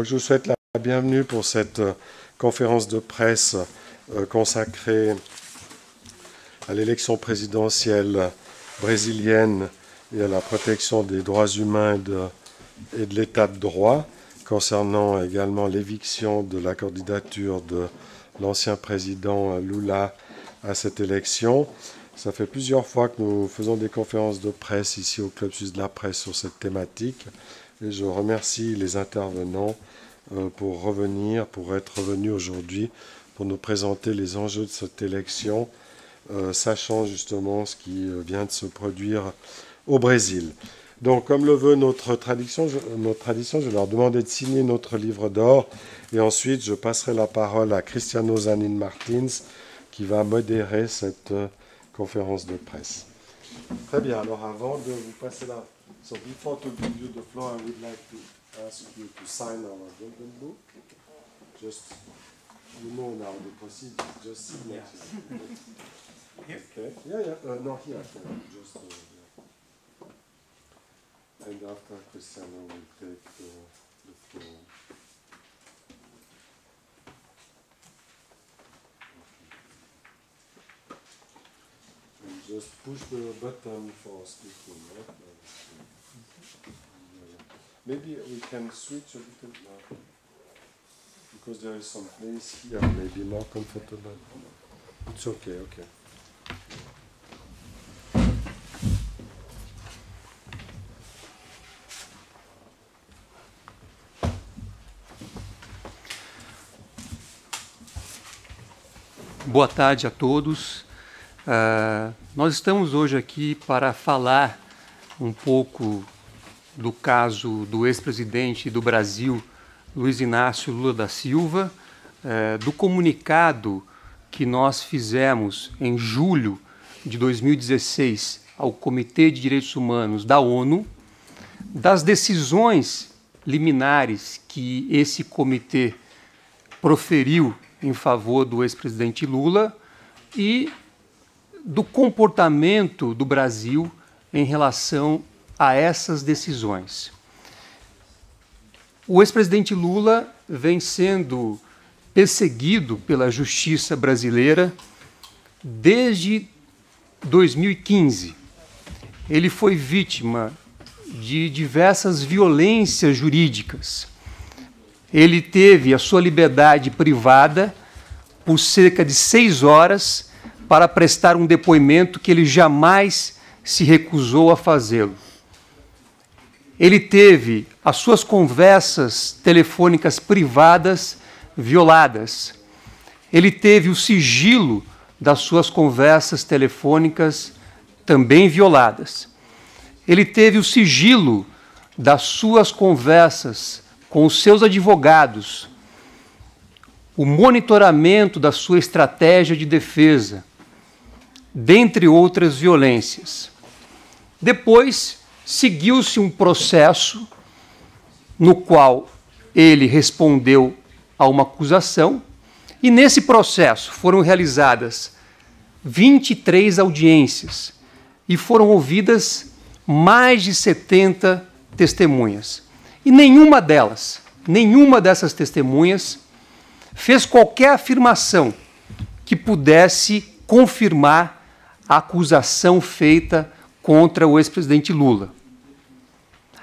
Je vous souhaite la bienvenue pour cette euh, conférence de presse euh, consacrée à l'élection présidentielle brésilienne et à la protection des droits humains et de l'état de droit, concernant également l'éviction de la candidature de l'ancien président Lula à cette élection. Ça fait plusieurs fois que nous faisons des conférences de presse ici au Club Suisse de la Presse sur cette thématique et je remercie les intervenants euh, pour revenir, pour être revenus aujourd'hui, pour nous présenter les enjeux de cette élection, euh, sachant justement ce qui euh, vient de se produire au Brésil. Donc, comme le veut notre tradition, je, tradition, je vais leur demander de signer notre livre d'or. Et ensuite, je passerai la parole à Cristiano Zanin Martins, qui va modérer cette conférence de presse. Très bien. Alors, avant de vous passer la So before to give you the floor, I would like to ask you to sign our golden book. Just, you know now the procedure, just sign Yeah. here? Okay. Yeah, yeah, uh, no, here, okay. just, uh, yeah. And after Cristiano will take uh, the floor. And just push the button for speaking, right? Maybe we can switch a little now, because there is some place here, maybe more comfortable. It's okay, okay. Boa tarde a todos. Uh, nós estamos hoje aqui para falar um pouco do caso do ex-presidente do Brasil, Luiz Inácio Lula da Silva, eh, do comunicado que nós fizemos em julho de 2016 ao Comitê de Direitos Humanos da ONU, das decisões liminares que esse comitê proferiu em favor do ex-presidente Lula e do comportamento do Brasil em relação a essas decisões. O ex-presidente Lula vem sendo perseguido pela justiça brasileira desde 2015. Ele foi vítima de diversas violências jurídicas. Ele teve a sua liberdade privada por cerca de seis horas para prestar um depoimento que ele jamais se recusou a fazê-lo ele teve as suas conversas telefônicas privadas violadas. Ele teve o sigilo das suas conversas telefônicas também violadas. Ele teve o sigilo das suas conversas com os seus advogados, o monitoramento da sua estratégia de defesa, dentre outras violências. Depois, seguiu-se um processo no qual ele respondeu a uma acusação, e nesse processo foram realizadas 23 audiências e foram ouvidas mais de 70 testemunhas. E nenhuma delas, nenhuma dessas testemunhas fez qualquer afirmação que pudesse confirmar a acusação feita contra o ex-presidente Lula.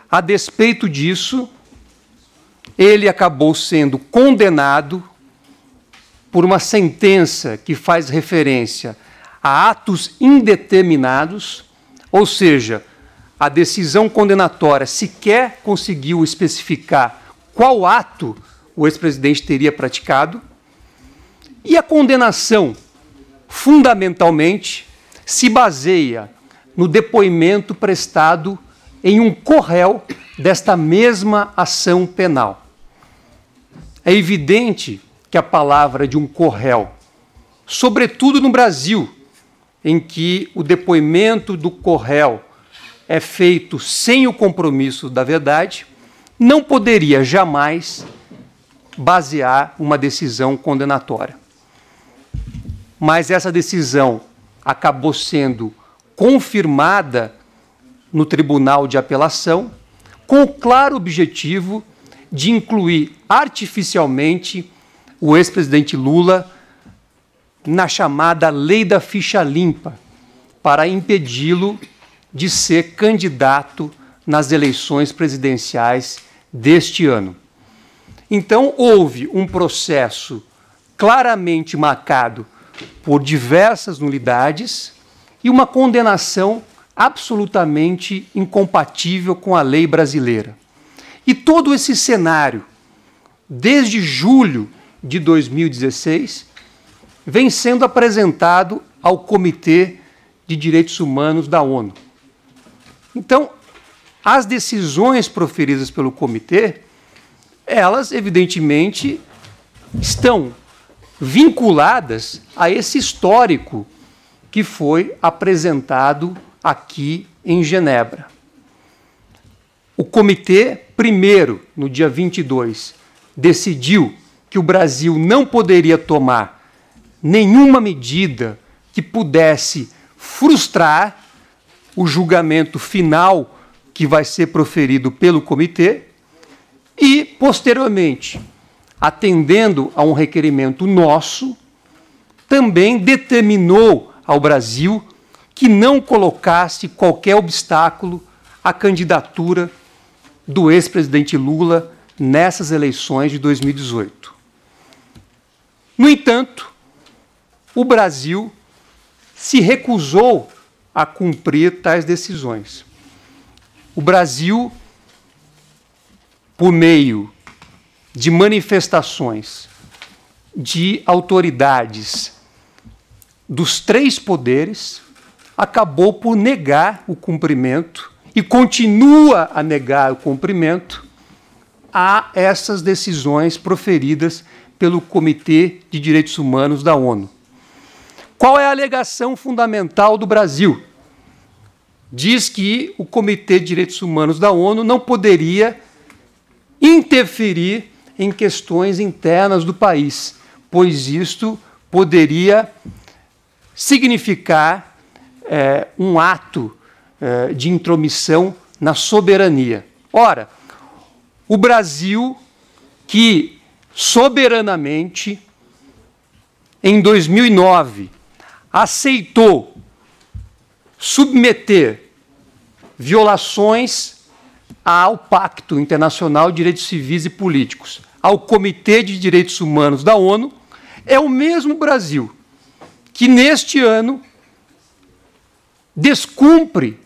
A despeito disso, ele acabou sendo condenado por uma sentença que faz referência a atos indeterminados, ou seja, a decisão condenatória sequer conseguiu especificar qual ato o ex-presidente teria praticado, e a condenação, fundamentalmente, se baseia no depoimento prestado em um corréu desta mesma ação penal. É evidente que a palavra de um corréu, sobretudo no Brasil, em que o depoimento do corréu é feito sem o compromisso da verdade, não poderia jamais basear uma decisão condenatória. Mas essa decisão acabou sendo confirmada no Tribunal de Apelação, com o claro objetivo de incluir artificialmente o ex-presidente Lula na chamada Lei da Ficha Limpa, para impedi-lo de ser candidato nas eleições presidenciais deste ano. Então, houve um processo claramente marcado por diversas nulidades e uma condenação absolutamente incompatível com a lei brasileira. E todo esse cenário, desde julho de 2016, vem sendo apresentado ao Comitê de Direitos Humanos da ONU. Então, as decisões proferidas pelo comitê, elas evidentemente estão vinculadas a esse histórico que foi apresentado aqui em Genebra. O comitê, primeiro, no dia 22, decidiu que o Brasil não poderia tomar nenhuma medida que pudesse frustrar o julgamento final que vai ser proferido pelo comitê e, posteriormente, atendendo a um requerimento nosso, também determinou ao Brasil que não colocasse qualquer obstáculo à candidatura do ex-presidente Lula nessas eleições de 2018. No entanto, o Brasil se recusou a cumprir tais decisões. O Brasil, por meio de manifestações de autoridades dos três poderes acabou por negar o cumprimento e continua a negar o cumprimento a essas decisões proferidas pelo Comitê de Direitos Humanos da ONU. Qual é a alegação fundamental do Brasil? Diz que o Comitê de Direitos Humanos da ONU não poderia interferir em questões internas do país, pois isto poderia significar é, um ato é, de intromissão na soberania. Ora, o Brasil, que soberanamente, em 2009, aceitou submeter violações ao Pacto Internacional de Direitos Civis e Políticos, ao Comitê de Direitos Humanos da ONU, é o mesmo Brasil que neste ano descumpre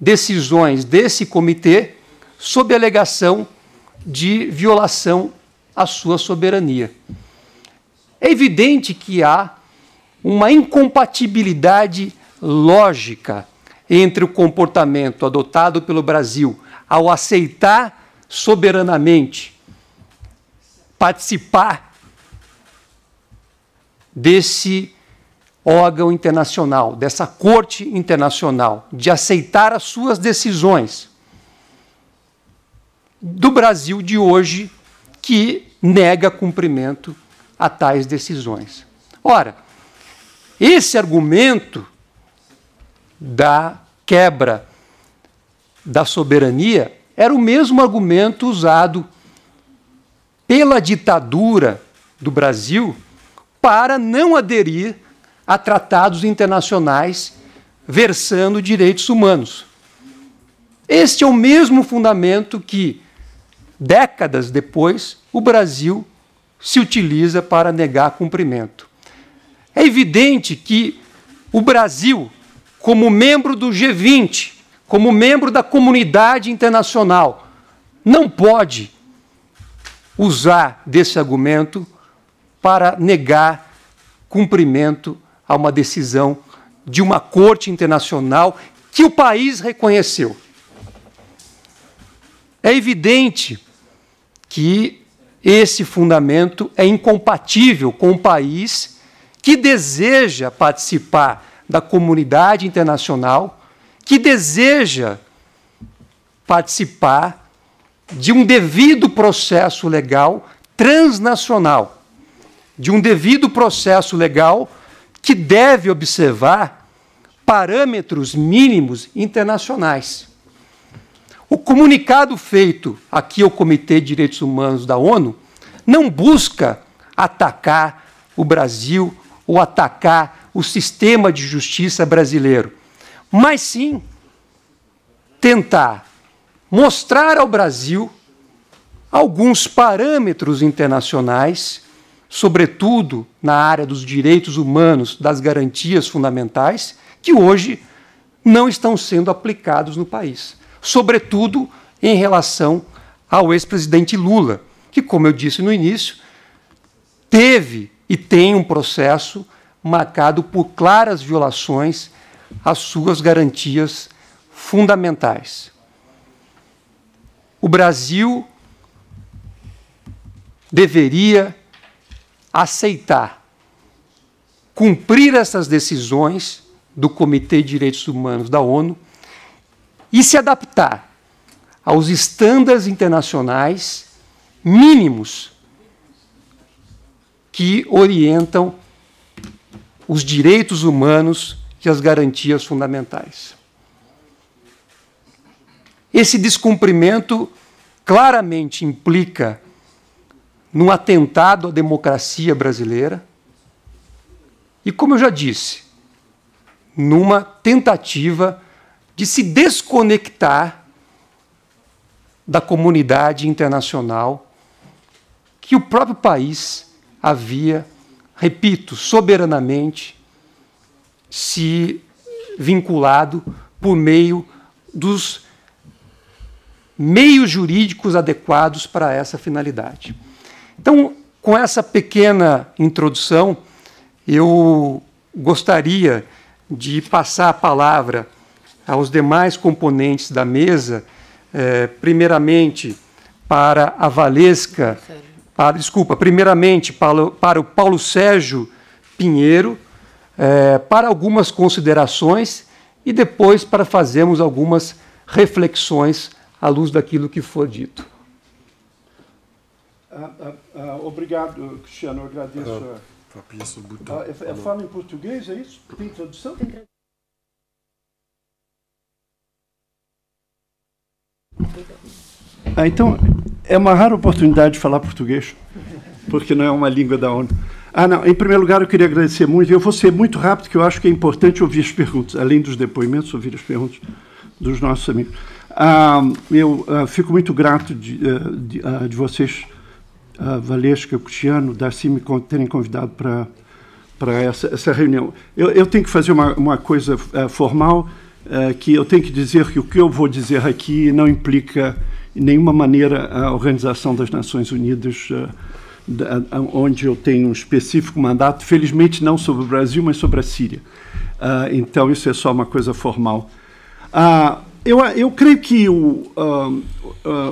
decisões desse comitê sob alegação de violação à sua soberania. É evidente que há uma incompatibilidade lógica entre o comportamento adotado pelo Brasil ao aceitar soberanamente participar desse órgão internacional, dessa corte internacional, de aceitar as suas decisões do Brasil de hoje que nega cumprimento a tais decisões. Ora, esse argumento da quebra da soberania era o mesmo argumento usado pela ditadura do Brasil para não aderir a tratados internacionais versando direitos humanos. Este é o mesmo fundamento que, décadas depois, o Brasil se utiliza para negar cumprimento. É evidente que o Brasil, como membro do G20, como membro da comunidade internacional, não pode usar desse argumento para negar cumprimento a uma decisão de uma corte internacional que o país reconheceu. É evidente que esse fundamento é incompatível com o país que deseja participar da comunidade internacional, que deseja participar de um devido processo legal transnacional, de um devido processo legal que deve observar parâmetros mínimos internacionais. O comunicado feito aqui ao Comitê de Direitos Humanos da ONU não busca atacar o Brasil ou atacar o sistema de justiça brasileiro, mas sim tentar mostrar ao Brasil alguns parâmetros internacionais sobretudo na área dos direitos humanos, das garantias fundamentais, que hoje não estão sendo aplicados no país, sobretudo em relação ao ex-presidente Lula, que, como eu disse no início, teve e tem um processo marcado por claras violações às suas garantias fundamentais. O Brasil deveria aceitar cumprir essas decisões do Comitê de Direitos Humanos da ONU e se adaptar aos estándares internacionais mínimos que orientam os direitos humanos e as garantias fundamentais. Esse descumprimento claramente implica num atentado à democracia brasileira. E, como eu já disse, numa tentativa de se desconectar da comunidade internacional que o próprio país havia, repito, soberanamente se vinculado por meio dos meios jurídicos adequados para essa finalidade. Então, com essa pequena introdução, eu gostaria de passar a palavra aos demais componentes da mesa, eh, primeiramente para a Valesca, para, desculpa, primeiramente para, para o Paulo Sérgio Pinheiro, eh, para algumas considerações e depois para fazermos algumas reflexões à luz daquilo que for dito. Ah, ah, ah, obrigado, Cristiano, eu agradeço. papinha é, é fala em português, é isso? Tem tradução? Tem tradução. Ah, então, é uma rara oportunidade de falar português, porque não é uma língua da ONU. Ah, não, em primeiro lugar, eu queria agradecer muito. Eu vou ser muito rápido, porque eu acho que é importante ouvir as perguntas, além dos depoimentos, ouvir as perguntas dos nossos amigos. Ah, eu ah, fico muito grato de, de, de vocês a Valesca o Cristiano, o Darcy me terem convidado para para essa, essa reunião. Eu, eu, tenho que fazer uma, uma coisa uh, formal, uh, que eu tenho que dizer que o que eu vou dizer aqui não implica em nenhuma maneira a Organização das Nações Unidas, uh, da, onde eu tenho um específico mandato, felizmente não sobre o Brasil, mas sobre a Síria. Ah, então, isso é só uma coisa formal. Ah, eu, eu creio que o, ah,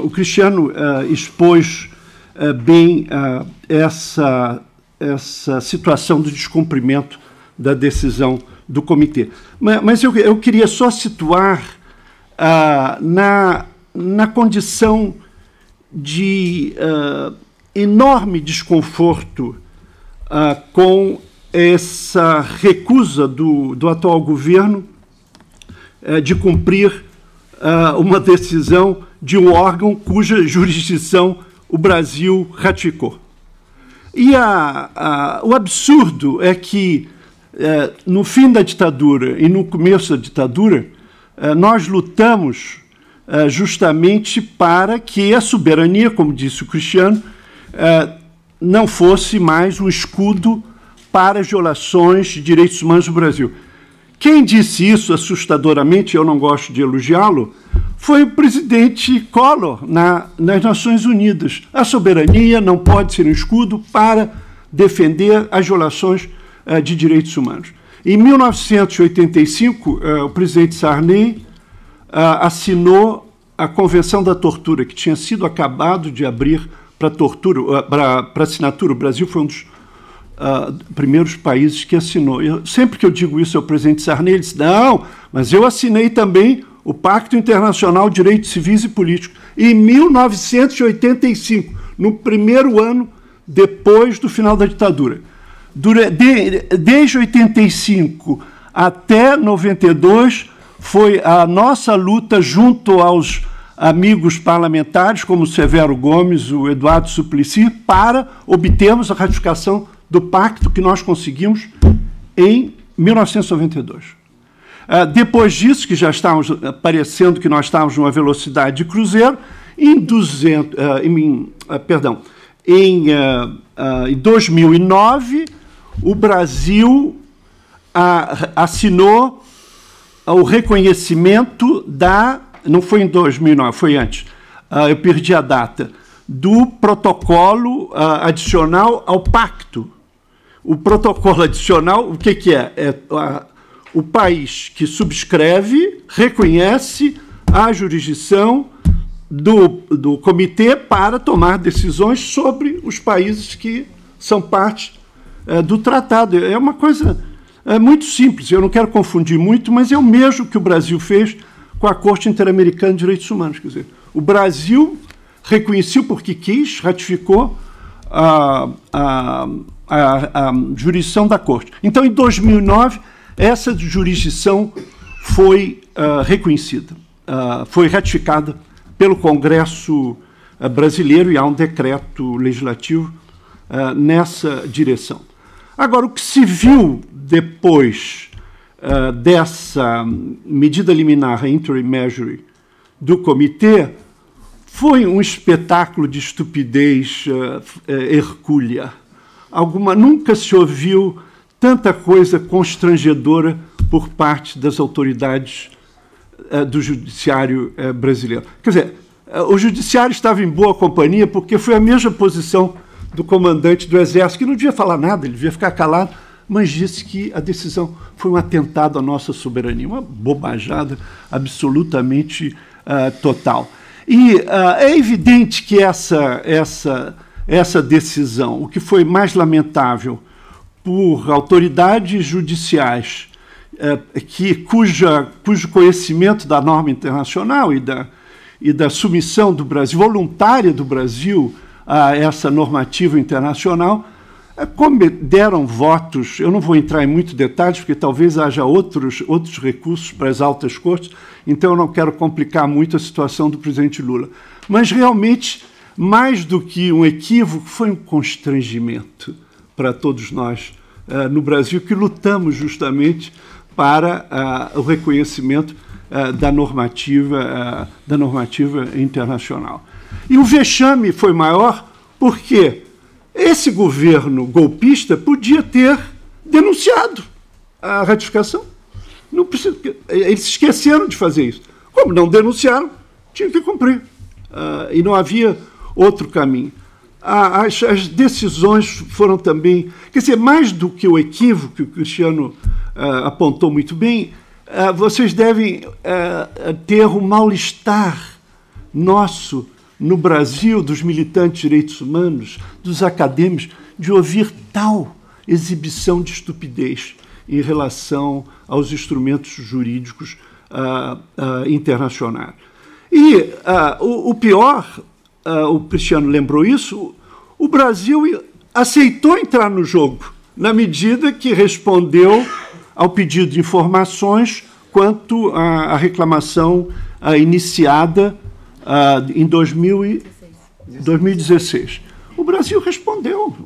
o Cristiano expôs eh, bem eh, essa, essa situação do descumprimento da decisão do comitê. Mas, mas eu, eu, queria só situar ah, na, na condição de ah, enorme desconforto ah, com essa recusa do, do atual governo eh, de cumprir uma decisão de um órgão cuja jurisdição o Brasil ratificou. E a, a, o absurdo é que, é, no fim da ditadura e no começo da ditadura, é, nós lutamos é, justamente para que a soberania, como disse o Cristiano, não fosse mais um escudo para as violações de direitos humanos no Brasil. Quem disse isso assustadoramente, eu não gosto de elogiá-lo, foi o presidente Collor na, nas Nações Unidas. A soberania não pode ser um escudo para defender as violações eh, de direitos humanos. Em 1985, eh, o presidente Sarney eh, assinou a Convenção da Tortura, que tinha sido acabado de abrir para tortura, para assinatura. O Brasil foi um dos uh, primeiros países que assinou. Eu, sempre que eu digo isso ao presidente Sarney, ele diz: não, mas eu assinei também o Pacto Internacional de Direitos Civis e Políticos, em 1985, no primeiro ano depois do final da ditadura. Desde 85 até 92 foi a nossa luta junto aos amigos parlamentares, como Severo Gomes, o Eduardo Suplicy, para obtermos a ratificação do pacto que nós conseguimos em 1992. Ah, depois disso, que já estávamos ah, parecendo que nós estávamos numa velocidade de cruzeiro, em, 200, ah, em, perdão, em 2009, o Brasil assinou o reconhecimento da. Não foi em 2009, foi antes. eu perdi a data. Do protocolo adicional ao pacto o protocolo adicional, o que, que é? É a, o país que subscreve, reconhece a jurisdição do, do comitê para tomar decisões sobre os países que são parte é, do tratado. É uma coisa é, muito simples, eu não quero confundir muito, mas é o mesmo que o Brasil fez com a Corte Interamericana de Direitos Humanos. Quer dizer, o Brasil reconheceu porque quis, ratificou a, a, a, a jurisdição da corte. Então, em 2009, essa jurisdição foi uh, reconhecida, uh, foi ratificada pelo Congresso uh, brasileiro e há um decreto legislativo nessa direção. Agora, o que se viu depois dessa medida liminar, a interim measure, do comitê, foi um espetáculo de estupidez eh, hercúlea alguma, nunca se ouviu tanta coisa constrangedora por parte das autoridades eh, do judiciário eh, brasileiro. Quer dizer, eh, o judiciário estava em boa companhia porque foi a mesma posição do comandante do exército, que não devia falar nada, ele devia ficar calado, mas disse que a decisão foi um atentado à nossa soberania, uma bobajada absolutamente total. E é evidente que essa, essa essa decisão. O que foi mais lamentável por autoridades judiciais eh, que cuja, cujo conhecimento da norma internacional e da, e da submissão do Brasil, voluntária do Brasil a essa normativa internacional, eh, deram votos, eu não vou entrar em muitos detalhes, porque talvez haja outros, outros recursos para as altas cortes, então eu não quero complicar muito a situação do presidente Lula. Mas realmente mais do que um equívoco, foi um constrangimento para todos nós uh, no Brasil, que lutamos justamente para uh, o reconhecimento uh, da, normativa, da normativa internacional. E o vexame foi maior porque esse governo golpista podia ter denunciado a ratificação. Não precisa, eles esqueceram de fazer isso. Como não denunciaram, tinham que cumprir. Uh, e não havia outro caminho. As, as, decisões foram também. Quer dizer, mais do que o equívoco que o Cristiano uh, apontou muito bem, uh, vocês devem uh, ter um mal-estar nosso no Brasil, dos militantes de direitos humanos, dos acadêmicos, de ouvir tal exibição de estupidez em relação aos instrumentos jurídicos internacionais. E o, o pior uh, o Cristiano lembrou isso, o Brasil aceitou entrar no jogo, na medida que respondeu ao pedido de informações quanto à, à reclamação uh, iniciada uh, em 2000 2016. O Brasil respondeu.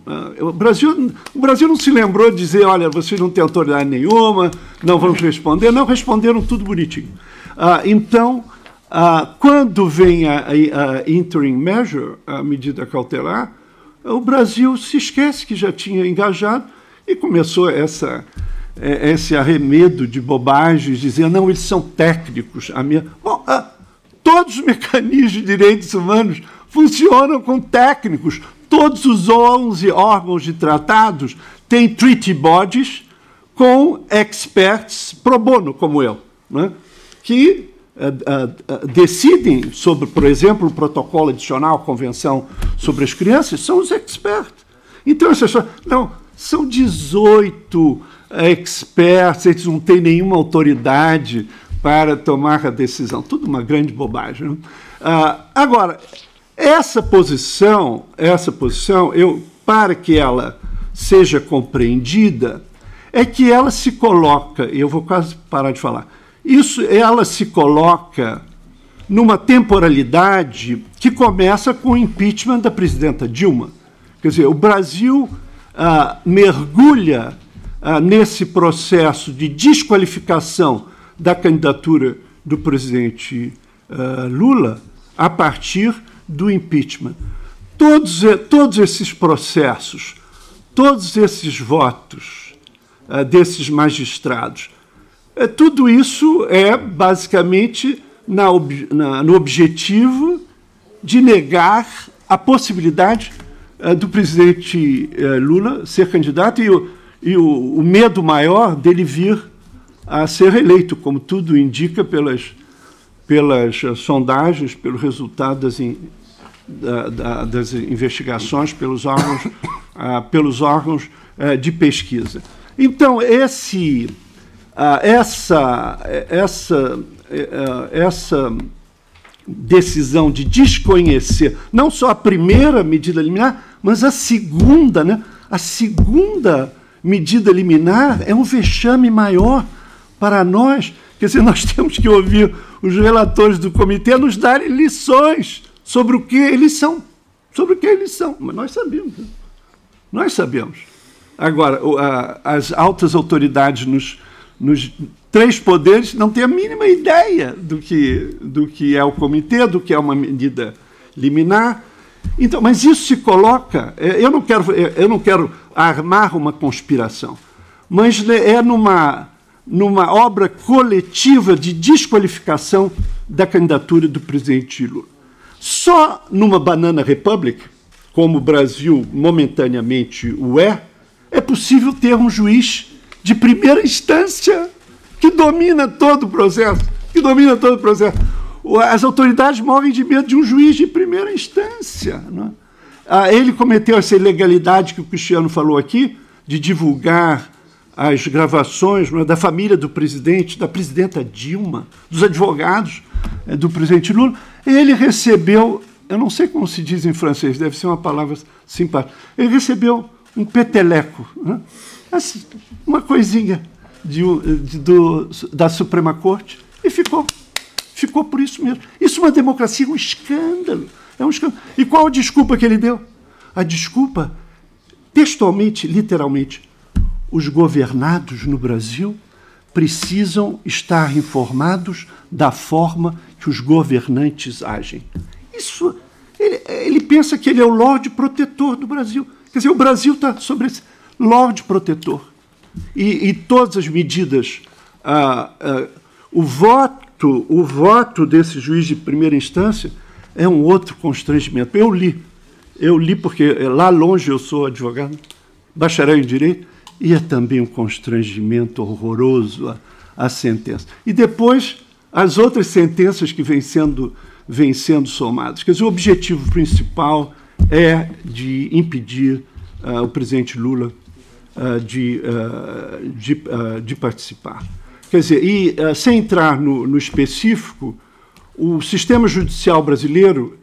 O Brasil, o Brasil não se lembrou de dizer, olha, vocês não têm autoridade nenhuma, não vamos responder. Não, responderam tudo bonitinho. Então, ah, quando vem a, a, interim measure, a medida cautelar, o Brasil se esquece que já tinha engajado e começou essa, é, esse arremedo de bobagens, dizendo, não, eles são técnicos. A minha... Bom, ah, todos os mecanismos de direitos humanos funcionam com técnicos. Todos os 11 órgãos de tratados têm treaty bodies com experts pro bono, como eu, né? que eh, eh, eh, decidem sobre, por exemplo, o protocolo adicional a Convenção sobre as Crianças são os experts. Então, essas não, são 18 experts, eles não têm nenhuma autoridade para tomar a decisão. Tudo uma grande bobagem. Uh, agora, essa posição, essa posição, eu, para que ela seja compreendida, é que ela se coloca, e eu vou quase parar de falar, isso, ela se coloca numa temporalidade que começa com o impeachment da presidenta Dilma. Quer dizer, o Brasil ah, mergulha ah, nesse processo de desqualificação da candidatura do presidente ah, Lula a partir do impeachment. Todos, todos esses processos, todos esses votos ah, desses magistrados, é, tudo isso é basicamente na, na, no objetivo de negar a possibilidade uh, do presidente uh, Lula ser candidato e, o, e o, o, medo maior dele vir a ser reeleito, como tudo indica pelas, pelas uh, sondagens, pelo resultado das, in, da, da, das investigações, pelos órgãos, ah, pelos órgãos de pesquisa. Então, esse ah, essa, eh, essa, eh, ah, essa decisão de desconhecer não só a primeira medida liminar, mas a segunda, né? A segunda medida liminar é um vexame maior para nós. Quer dizer, nós temos que ouvir os relatores do comitê nos darem lições sobre o que eles são. Sobre o que eles são. Mas nós sabemos. Né? Nós sabemos. Agora, as altas autoridades nos, nos três poderes não tem a mínima ideia do que, do que é o comitê, do que é uma medida liminar. Então, mas isso se coloca. É, eu não quero, é, eu não quero armar uma conspiração, mas é, é numa, numa obra coletiva de desqualificação da candidatura do presidente Lula. Só numa banana republic, como o Brasil momentaneamente o é, é possível ter um juiz de primeira instância que domina todo o processo, que domina todo o processo. As autoridades morrem de medo de um juiz de primeira instância. Né? Ele cometeu essa ilegalidade que o Cristiano falou aqui, de divulgar as gravações é, da família do presidente, da presidenta Dilma, dos advogados é, do presidente Lula. Ele recebeu, eu não sei como se diz em francês, deve ser uma palavra simpática, ele recebeu um peteleco. Né? assim, uma coisinha de, de, do, da Suprema Corte e ficou. Ficou por isso mesmo. Isso é uma democracia, um escândalo. É um escândalo. E qual a desculpa que ele deu? A desculpa, textualmente, literalmente, os governados no Brasil precisam estar informados da forma que os governantes agem. Isso, ele, ele pensa que ele é o Lorde protetor do Brasil. Quer dizer, o Brasil está sobre esse Lorde protetor. E, e todas as medidas. Ah, ah, o, voto, o voto desse juiz de primeira instância é um outro constrangimento. Eu li, eu li porque eh, lá longe eu sou advogado, bacharel em direito, e é também um constrangimento horroroso a, a sentença. E depois as outras sentenças que vêm sendo, vêm sendo somadas. Quer dizer, o objetivo principal é de impedir ah, o presidente Lula ah, de, ah, de, ah, de, participar. Quer dizer, e sem entrar no, no específico, o sistema judicial brasileiro,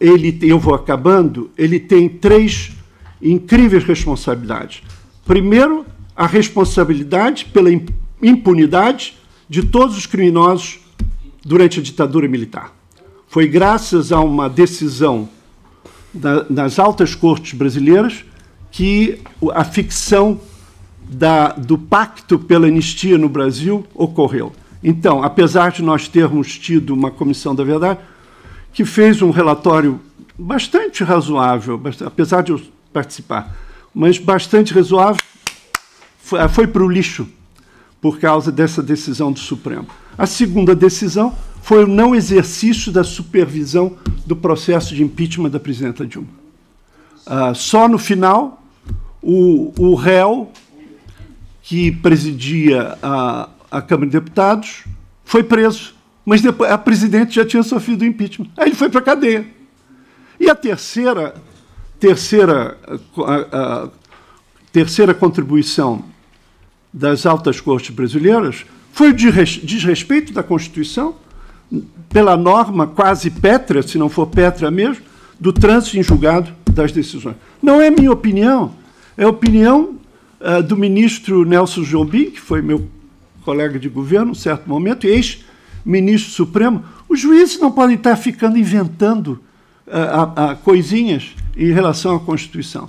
ele, eu vou acabando, ele tem três incríveis responsabilidades. Primeiro, a responsabilidade pela impunidade de todos os criminosos durante a ditadura militar. Foi graças a uma decisão da, nas altas cortes brasileiras que a ficção da, do pacto pela anistia no Brasil ocorreu. Então, apesar de nós termos tido uma comissão da verdade que fez um relatório bastante razoável, bastante, apesar de eu participar, mas bastante razoável, ah, foi, foi para o lixo por causa dessa decisão do Supremo. A segunda decisão foi o não exercício da supervisão do processo de impeachment da presidenta Dilma. Uh, só no final o, o réu, que presidia a, a Câmara de Deputados, foi preso, mas depois a presidente já tinha sofrido impeachment. Aí ele foi para a cadeia. E a terceira, terceira, a, a, terceira contribuição das altas cortes brasileiras foi o desrespeito da Constituição pela norma quase pétrea, se não for pétrea mesmo, do trânsito em julgado das decisões. Não é minha opinião, é a opinião uh, do ministro Nelson Jobim, que foi meu colega de governo, em certo momento, e ex-ministro supremo. Os juízes não podem estar ficando inventando uh, coisinhas em relação à Constituição.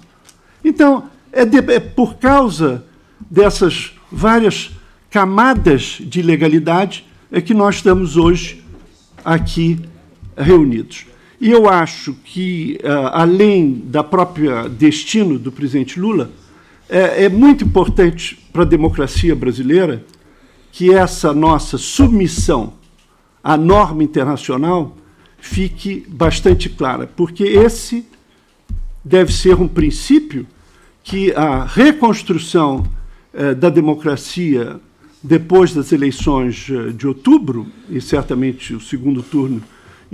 Então, é, de, é por causa dessas várias camadas de legalidade é que nós estamos hoje aqui reunidos. E eu acho que, ah, além da própria destino do presidente Lula, é, é muito importante para a democracia brasileira que essa nossa submissão à norma internacional fique bastante clara, porque esse deve ser um princípio que a reconstrução eh, da democracia depois das eleições eh, de outubro, e certamente o segundo turno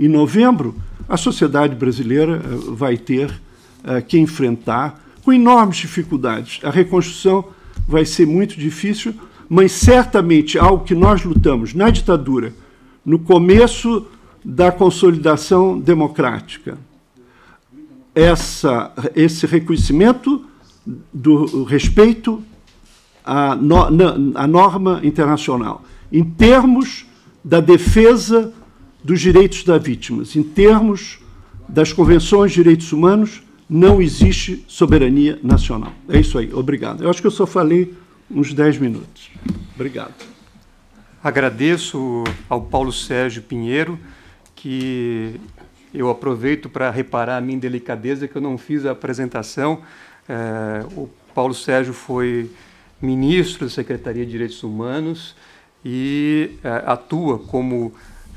em novembro, a sociedade brasileira eh, vai ter eh, que enfrentar com enormes dificuldades. A reconstrução vai ser muito difícil, mas certamente algo que nós lutamos na ditadura, no começo da consolidação democrática. Essa, esse reconhecimento do respeito à, no, na, à norma internacional, em termos da defesa dos direitos da vítima. Em termos das convenções de direitos humanos, não existe soberania nacional. É isso aí. Obrigado. Eu acho que eu só falei uns 10 minutos. Obrigado. Agradeço ao Paulo Sérgio Pinheiro, que eu aproveito para reparar a minha delicadeza que eu não fiz a apresentação. É, o Paulo Sérgio foi ministro da Secretaria de Direitos Humanos e é, atua como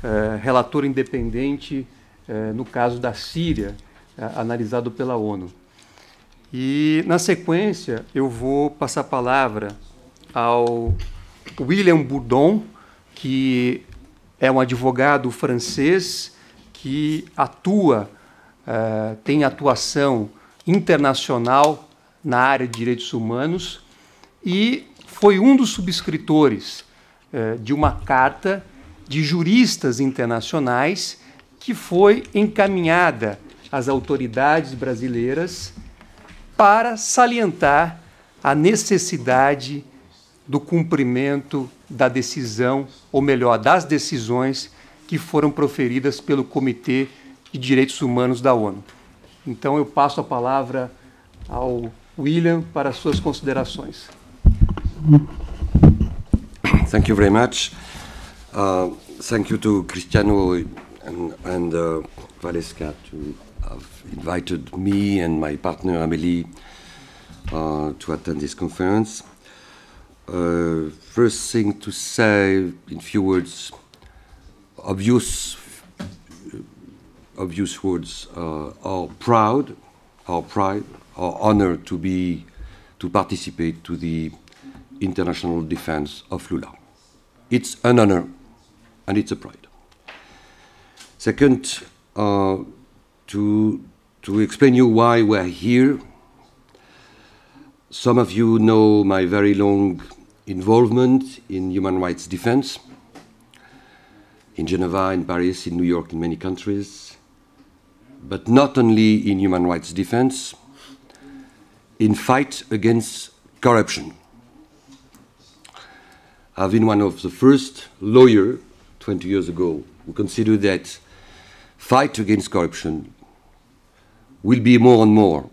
eh, relator independente eh, no caso da Síria, eh, analisado pela ONU. E, na sequência, eu vou passar a palavra ao William Bourdon, que é um advogado francês que atua, tem atuação internacional na área de direitos humanos e foi um dos subscritores de uma carta de juristas internacionais que foi encaminhada às autoridades brasileiras para salientar a necessidade do cumprimento da decisão, ou melhor, das decisões que foram proferidas pelo Comitê de Direitos Humanos da ONU. Então eu passo a palavra ao William para suas considerações. Thank you very much. Uh, thank you to Cristiano and, and uh, Valeska to have invited me and my partner Amélie uh, to attend this conference. Uh, first thing to say, in few words, obvious, obvious words uh, are proud, our pride, our honor to be, to participate to the international defense of Lula. It's an honor and it's a pride. Second, uh, to, to explain you why we're here, some of you know my very long involvement in human rights defense in Geneva, in Paris, in New York, in many countries, but not only in human rights defense, in fight against corruption. I've been one of the first lawyer 20 years ago, we consider that fight against corruption will be more and more,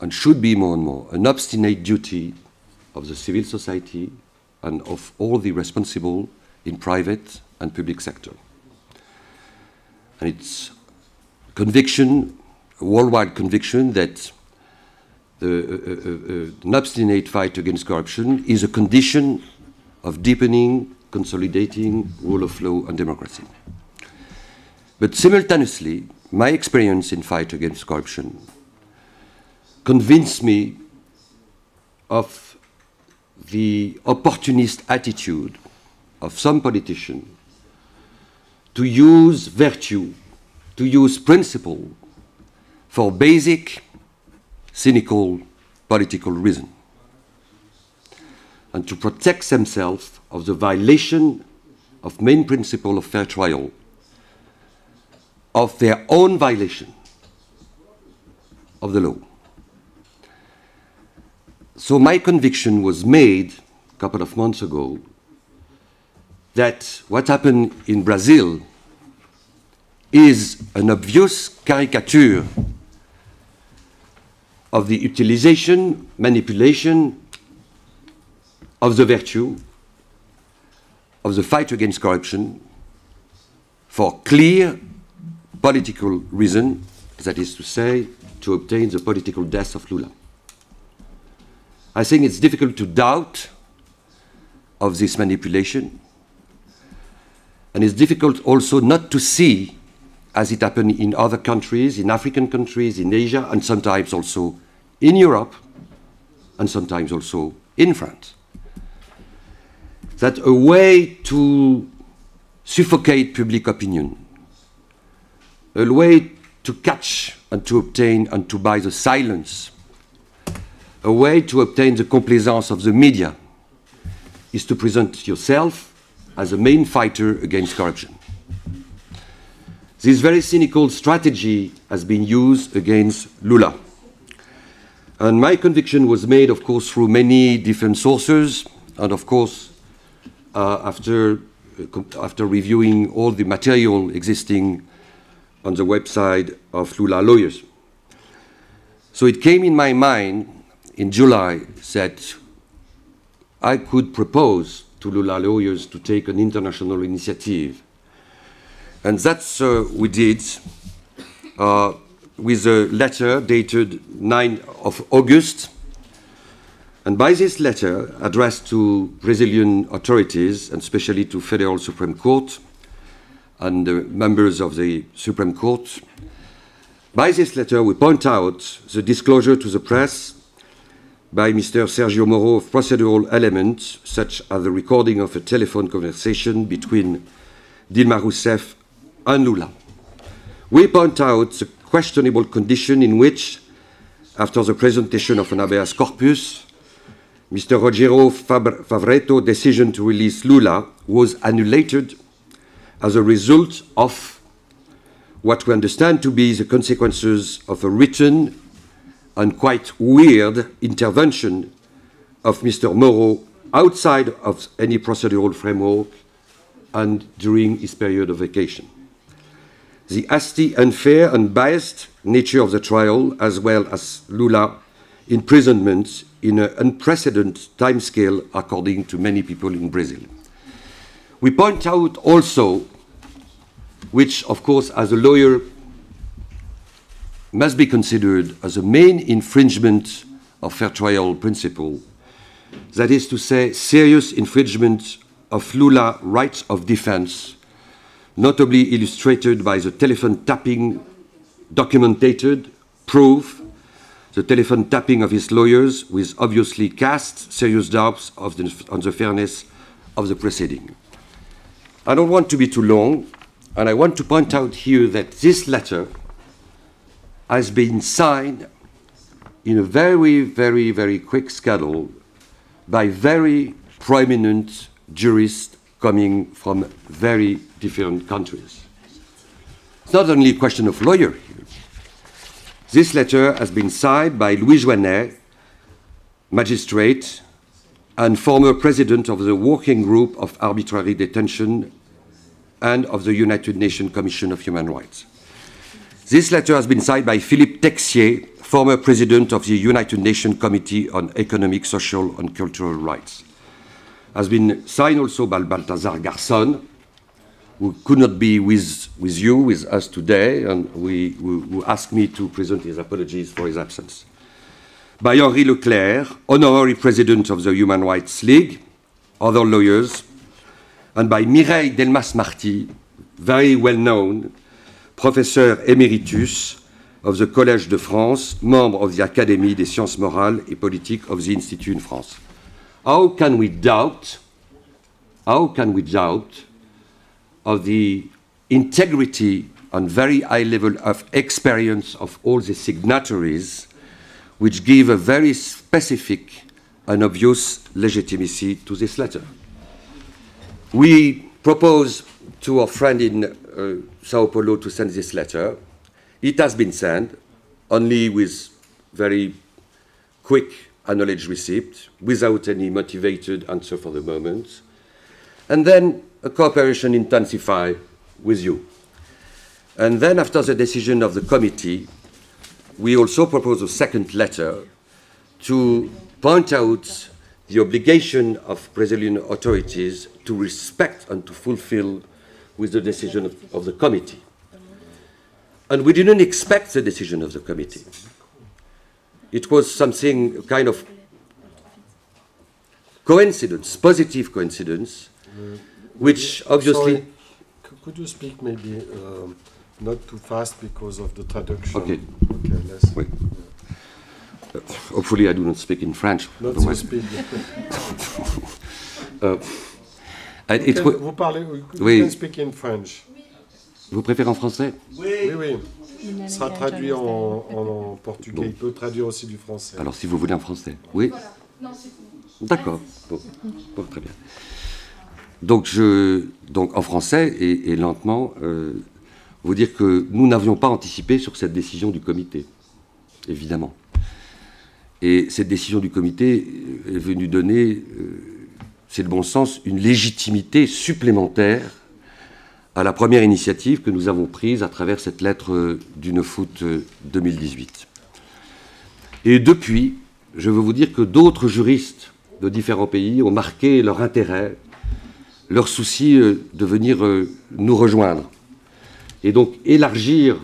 and should be more and more, an obstinate duty of the civil society and of all the responsible in private and public sector. And it's conviction, a worldwide conviction that the, uh, uh, uh, uh an obstinate fight against corruption is a condition of deepening consolidating rule of law and democracy. But simultaneously, my experience in fight against corruption convinced me of the opportunist attitude of some politicians to use virtue, to use principle for basic, cynical political reason, and to protect themselves of the violation of main principle of fair trial, of their own violation of the law. So my conviction was made a couple of months ago that what happened in Brazil is an obvious caricature of the utilization, manipulation of the virtue of the fight against corruption for clear political reason, that is to say, to obtain the political death of Lula. I think it's difficult to doubt of this manipulation, and it's difficult also not to see, as it happened in other countries, in African countries, in Asia, and sometimes also in Europe, and sometimes also in France that a way to suffocate public opinion, a way to catch and to obtain and to buy the silence, a way to obtain the complaisance of the media is to present yourself as a main fighter against corruption. This very cynical strategy has been used against Lula. And my conviction was made, of course, through many different sources, and of course, uh, after, uh, after reviewing all the material existing on the website of Lula Lawyers. So it came in my mind in July that I could propose to Lula Lawyers to take an international initiative. And that's uh, we did uh, with a letter dated 9 of August and by this letter, addressed to Brazilian authorities, and especially to Federal Supreme Court and the members of the Supreme Court, by this letter, we point out the disclosure to the press by Mr. Sergio Moro of procedural elements, such as the recording of a telephone conversation between Dilma Rousseff and Lula. We point out the questionable condition in which, after the presentation of an habeas corpus, Mr. Rogero Favreto's decision to release Lula was annulled as a result of what we understand to be the consequences of a written and quite weird intervention of Mr. Moro outside of any procedural framework and during his period of vacation. The hasty, unfair, and biased nature of the trial, as well as Lula imprisonments in an unprecedented timescale, according to many people in Brazil. We point out also, which of course, as a lawyer, must be considered as a main infringement of fair trial principle, that is to say, serious infringement of Lula rights of defense, notably illustrated by the telephone tapping documented, proof. The telephone tapping of his lawyers with obviously cast serious doubts the, on the fairness of the proceeding. I don't want to be too long, and I want to point out here that this letter has been signed in a very, very, very quick schedule by very prominent jurists coming from very different countries. It's not only a question of lawyer this letter has been signed by Louis Joannet, magistrate and former president of the Working Group of Arbitrary Detention and of the United Nations Commission of Human Rights. This letter has been signed by Philippe Texier, former president of the United Nations Committee on Economic, Social and Cultural Rights. Has been signed also by Balthazar Garçon, who could not be with, with you, with us today, and we, who, who asked me to present his apologies for his absence. By Henri Leclerc, honorary president of the Human Rights League, other lawyers, and by Mireille Delmas-Marty, very well known, professor emeritus of the Collège de France, member of the Académie des sciences morales et politiques of the Institut in France. How can we doubt, how can we doubt of the integrity and very high level of experience of all the signatories, which give a very specific and obvious legitimacy to this letter. We propose to our friend in uh, Sao Paulo to send this letter. It has been sent, only with very quick knowledge receipt, without any motivated answer for the moment. And then cooperation intensify with you. And then after the decision of the committee, we also propose a second letter to point out the obligation of Brazilian authorities to respect and to fulfill with the decision of, of the committee. And we didn't expect the decision of the committee. It was something kind of coincidence, positive coincidence, which obviously. Sorry. Could you speak maybe uh, not too fast because of the traduction? Okay. Okay. Let's. Wait. Uh, hopefully, I do not speak in French. Not so speed. uh, it can, vous parlez, you oui. can speak in French. Vous préférez en français Oui, oui. Il sera traduit en, en, portugais. Bon. Il peut traduire aussi du français. Alors, si vous voulez en français, oui. Voilà. D'accord. Bon. bon, très bien. Donc, je, donc en français, et, lentement, euh, vous dire que nous n'avions pas anticipé sur cette décision du comité, évidemment. Et cette décision du comité euh, est venue donner, euh, c'est le bon sens, une légitimité supplémentaire à la première initiative que nous avons prise à travers cette lettre d'une foot 2018. Et depuis, je veux vous dire que d'autres juristes de différents pays ont marqué leur intérêt leur souci euh, de venir euh, nous rejoindre. Et donc élargir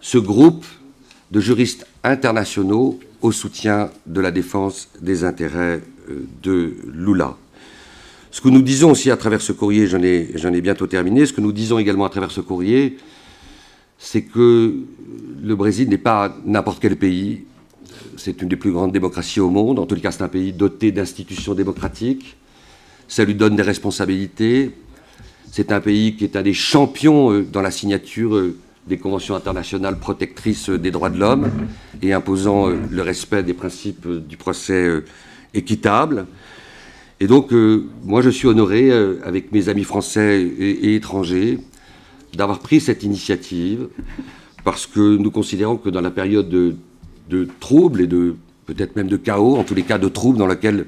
ce groupe de juristes internationaux au soutien de la défense des intérêts euh, de Lula. Ce que nous disons aussi à travers ce courrier, j'en ai, bientôt terminé, ce que nous disons également à travers ce courrier, c'est que le Brésil n'est pas n'importe quel pays. C'est une des plus grandes démocraties au monde. En tout cas, c'est un pays doté d'institutions démocratiques, ça lui donne des responsabilités. C'est un pays qui est un des champions euh, dans la signature euh, des conventions internationales protectrices euh, des droits de l'homme et imposant le respect des principes du procès équitable. Et donc, moi, je suis honoré, avec mes amis français et étrangers, d'avoir pris cette initiative parce que nous considérons que dans la période de, troubles et de peut-être même de chaos, en tous les cas de troubles dans laquelle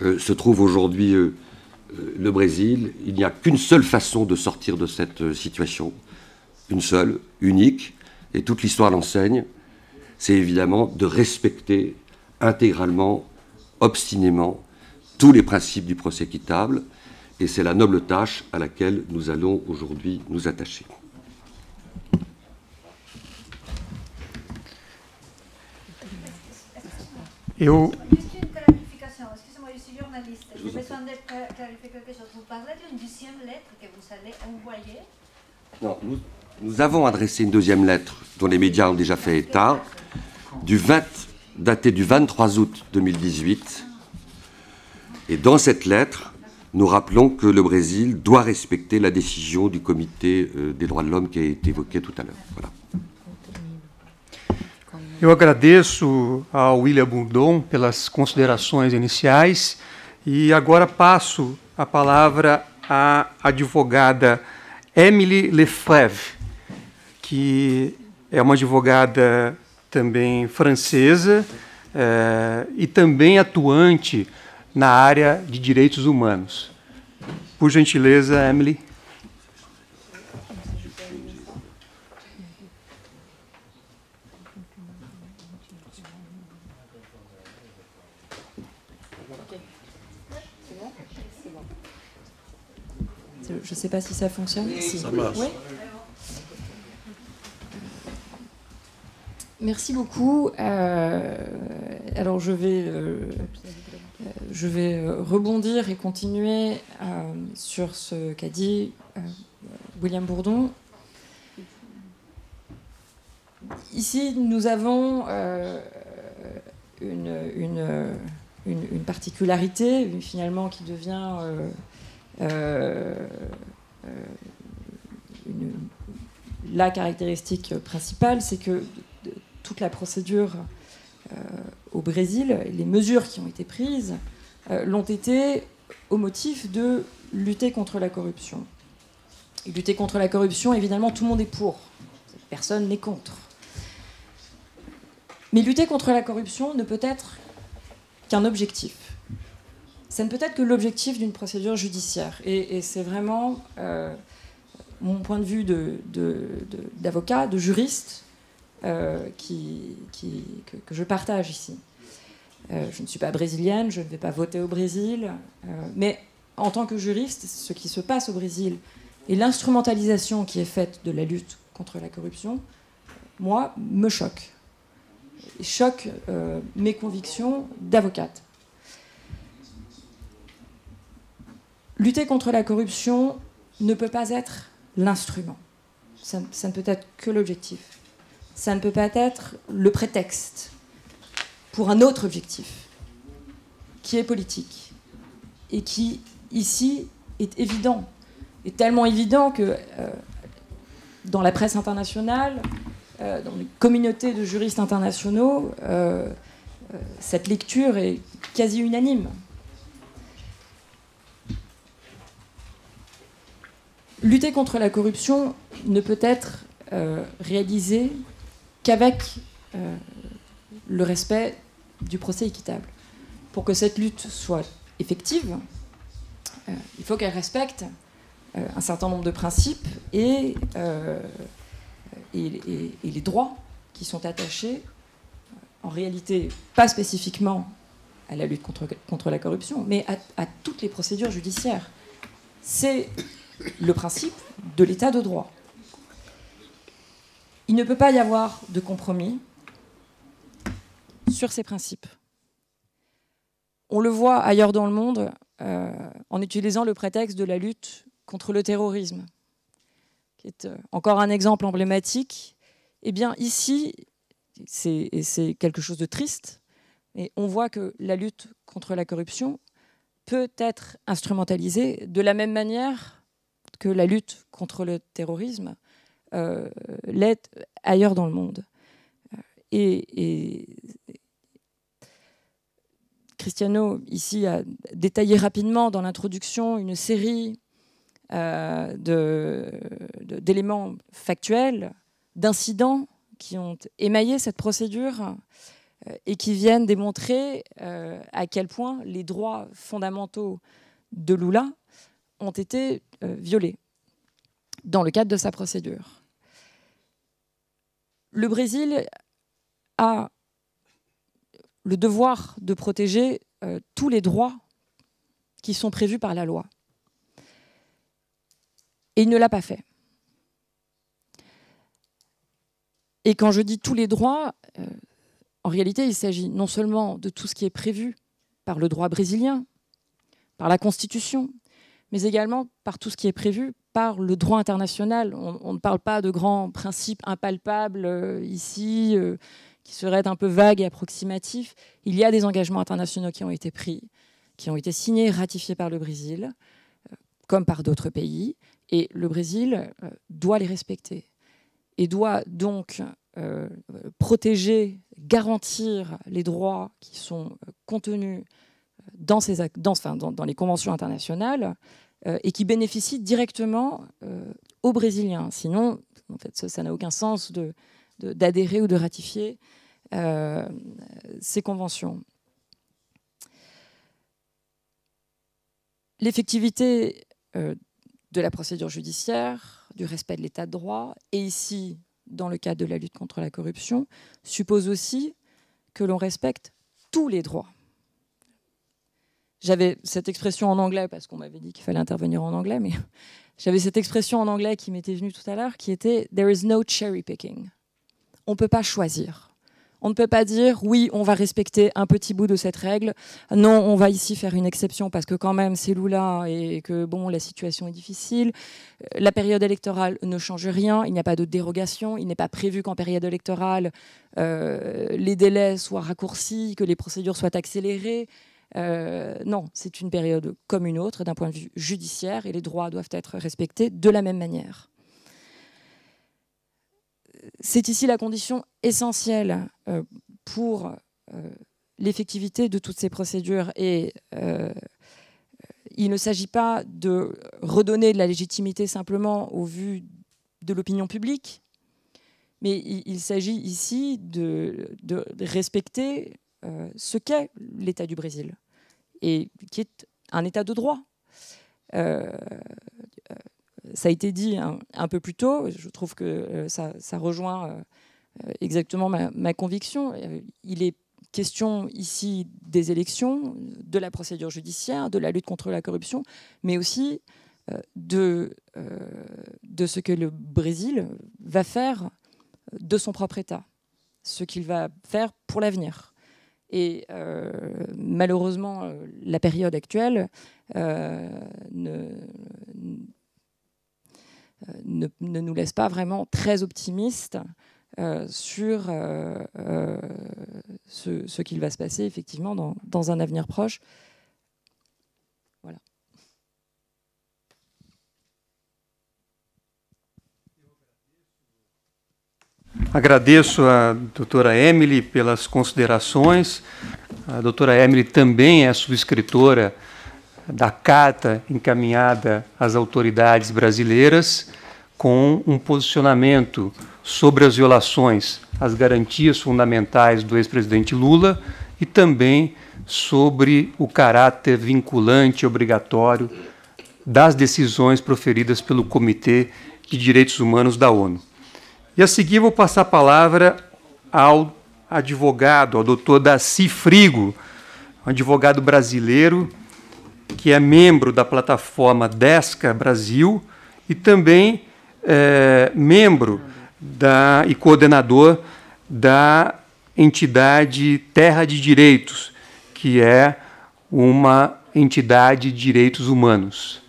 se trouve aujourd'hui euh, le Brésil, il n'y a qu'une seule façon de sortir de cette euh, situation, une seule, unique, et toute l'histoire l'enseigne, c'est évidemment de respecter intégralement, obstinément, tous les principes du procès équitable, et c'est la noble tâche à laquelle nous allons aujourd'hui nous attacher. Et vous clarifier que vous Non, nous, avons adressé une deuxième lettre dont les médias ont déjà fait état, du 20, datée du 23 août 2018. Et dans cette lettre, nous rappelons que le Brésil doit respecter la décision du Comité euh, des droits de l'homme qui a été évoquée tout à l'heure. Voilà. Eu agradeço ao William Bundon pelas considerações E agora passo a palavra à advogada Emily Lefebvre, que é uma advogada também francesa eh, e também atuante na área de direitos humanos. Por gentileza, Emily. Je ne sais pas si ça fonctionne. Ça marche. Merci beaucoup. Euh, alors je vais, euh, euh, je vais rebondir et continuer sur ce qu'a dit William Bourdon. Ici, nous avons une, une, une, particularité, finalement, qui devient euh, euh, la caractéristique principale, c'est que toute la procédure euh, au Brésil, les mesures qui ont été prises, l'ont été au motif de lutter contre la corruption. lutter contre la corruption, évidemment, tout le monde est pour. Personne n'est contre. Mais lutter contre la corruption ne peut être qu'un objectif ça ne peut être que l'objectif d'une procédure judiciaire. Et, c'est vraiment euh, mon point de vue d'avocat, de, juriste, euh, que, je partage ici. Euh, je ne suis pas brésilienne, je ne vais pas voter au Brésil, mais en tant que juriste, ce qui se passe au Brésil et l'instrumentalisation qui est faite de la lutte contre la corruption, moi, me choque. Choque mes convictions d'avocate. Lutter contre la corruption ne peut pas être l'instrument. Ça, ne peut être que l'objectif. Ça ne peut pas être le prétexte pour un autre objectif, qui est politique, et qui, ici, est évident. Est tellement évident que euh, dans la presse internationale, euh, dans les communautés de juristes internationaux, euh, cette lecture est quasi unanime. lutter contre la corruption ne peut être euh, réalisée qu'avec euh, le respect du procès équitable. Pour que cette lutte soit effective, euh, il faut qu'elle respecte un certain nombre de principes et, et, les droits qui sont attachés, en réalité, pas spécifiquement à la lutte contre, contre la corruption, mais à, à toutes les procédures judiciaires. C'est le principe de l'état de droit. Il ne peut pas y avoir de compromis sur ces principes. On le voit ailleurs dans le monde euh, en utilisant le prétexte de la lutte contre le terrorisme, qui est euh, encore un exemple emblématique. Eh bien, ici, c'est quelque chose de triste, Et on voit que la lutte contre la corruption peut être instrumentalisée de la même manière que la lutte contre le terrorisme euh, l'est ailleurs dans le monde. Euh, et, Cristiano, ici, a détaillé rapidement dans l'introduction une série euh, d'éléments factuels, d'incidents qui ont émaillé cette procédure et qui viennent démontrer à quel point les droits fondamentaux de Lula ont été euh, violée dans le cadre de sa procédure. Le Brésil a le devoir de protéger euh, tous les droits qui sont prévus par la loi. Et il ne l'a pas fait. Et quand je dis tous les droits, euh, en réalité, il s'agit non seulement de tout ce qui est prévu par le droit brésilien, par la Constitution, mais également par tout ce qui est prévu par le droit international. On, ne parle pas de grands principes impalpables euh, ici, euh, qui seraient un peu vagues et approximatifs. Il y a des engagements internationaux qui ont été pris, qui ont été signés, ratifiés par le Brésil, euh, comme par d'autres pays, et le Brésil doit les respecter et doit donc protéger, garantir les droits qui sont contenus dans, les conventions internationales euh, et qui bénéficient directement euh, aux Brésiliens. Sinon, en fait, ça n'a aucun sens d'adhérer de, ou de ratifier euh, ces conventions. L'effectivité de la procédure judiciaire, du respect de l'état de droit, et ici, dans le cadre de la lutte contre la corruption, suppose aussi que l'on respecte tous les droits j'avais cette expression en anglais, parce qu'on m'avait dit qu'il fallait intervenir en anglais, mais j'avais cette expression en anglais qui m'était venue tout à l'heure, qui était There is no cherry picking. On ne peut pas choisir. On ne peut pas dire oui, on va respecter un petit bout de cette règle. Non, on va ici faire une exception parce que quand même c'est Lula et que bon, la situation est difficile. Euh, la période électorale ne change rien. Il n'y a pas de dérogation. Il n'est pas prévu qu'en période électorale euh, les délais soient raccourcis, que les procédures soient accélérées. Euh, non, c'est une période comme une autre d'un point de vue judiciaire et les droits doivent être respectés de la même manière. C'est ici la condition essentielle euh, pour euh, l'effectivité de toutes ces procédures et il ne s'agit pas de redonner de la légitimité simplement au vu de l'opinion publique, mais il, s'agit ici de, respecter ce qu'est l'État du Brésil et qui est un état de droit. Euh, ça a été dit un, peu plus tôt, je trouve que euh, ça, rejoint euh, exactement ma, conviction. Il est question ici des élections, de la procédure judiciaire, de la lutte contre la corruption, mais aussi de ce que le Brésil va faire de son propre État, ce qu'il va faire pour l'avenir. Et euh, malheureusement, euh, la période actuelle euh, ne, nous laisse pas vraiment très optimistes sur ce, qu'il va se passer effectivement dans un avenir proche Agradeço a doutora Emily pelas considerações. A doutora Emily também é subscritora da carta encaminhada às autoridades brasileiras com um posicionamento sobre as violações às garantias fundamentais do ex-presidente Lula e também sobre o caráter vinculante e obrigatório das decisões proferidas pelo Comitê de Direitos Humanos da ONU. E a seguir vou passar a palavra ao advogado, ao doutor Daci Frigo, um advogado brasileiro que é membro da plataforma Desca Brasil e também é, membro da, e coordenador da entidade Terra de Direitos, que é uma entidade de direitos humanos.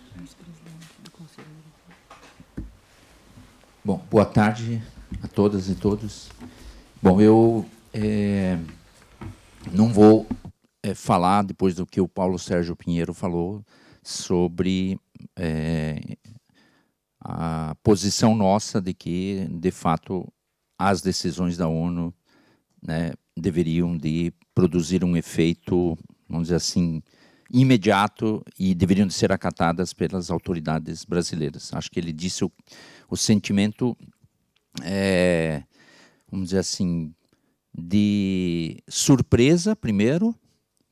Bom, boa tarde a todas e todos. Bom, eu é, não vou é, falar, depois do que o Paulo Sérgio Pinheiro falou, sobre é, a posição nossa de que, de fato, as decisões da ONU né, deveriam de produzir um efeito, vamos dizer assim, imediato e deveriam de ser acatadas pelas autoridades brasileiras. Acho que ele disse o, o sentimento é, vamos dizer assim, de surpresa, primeiro,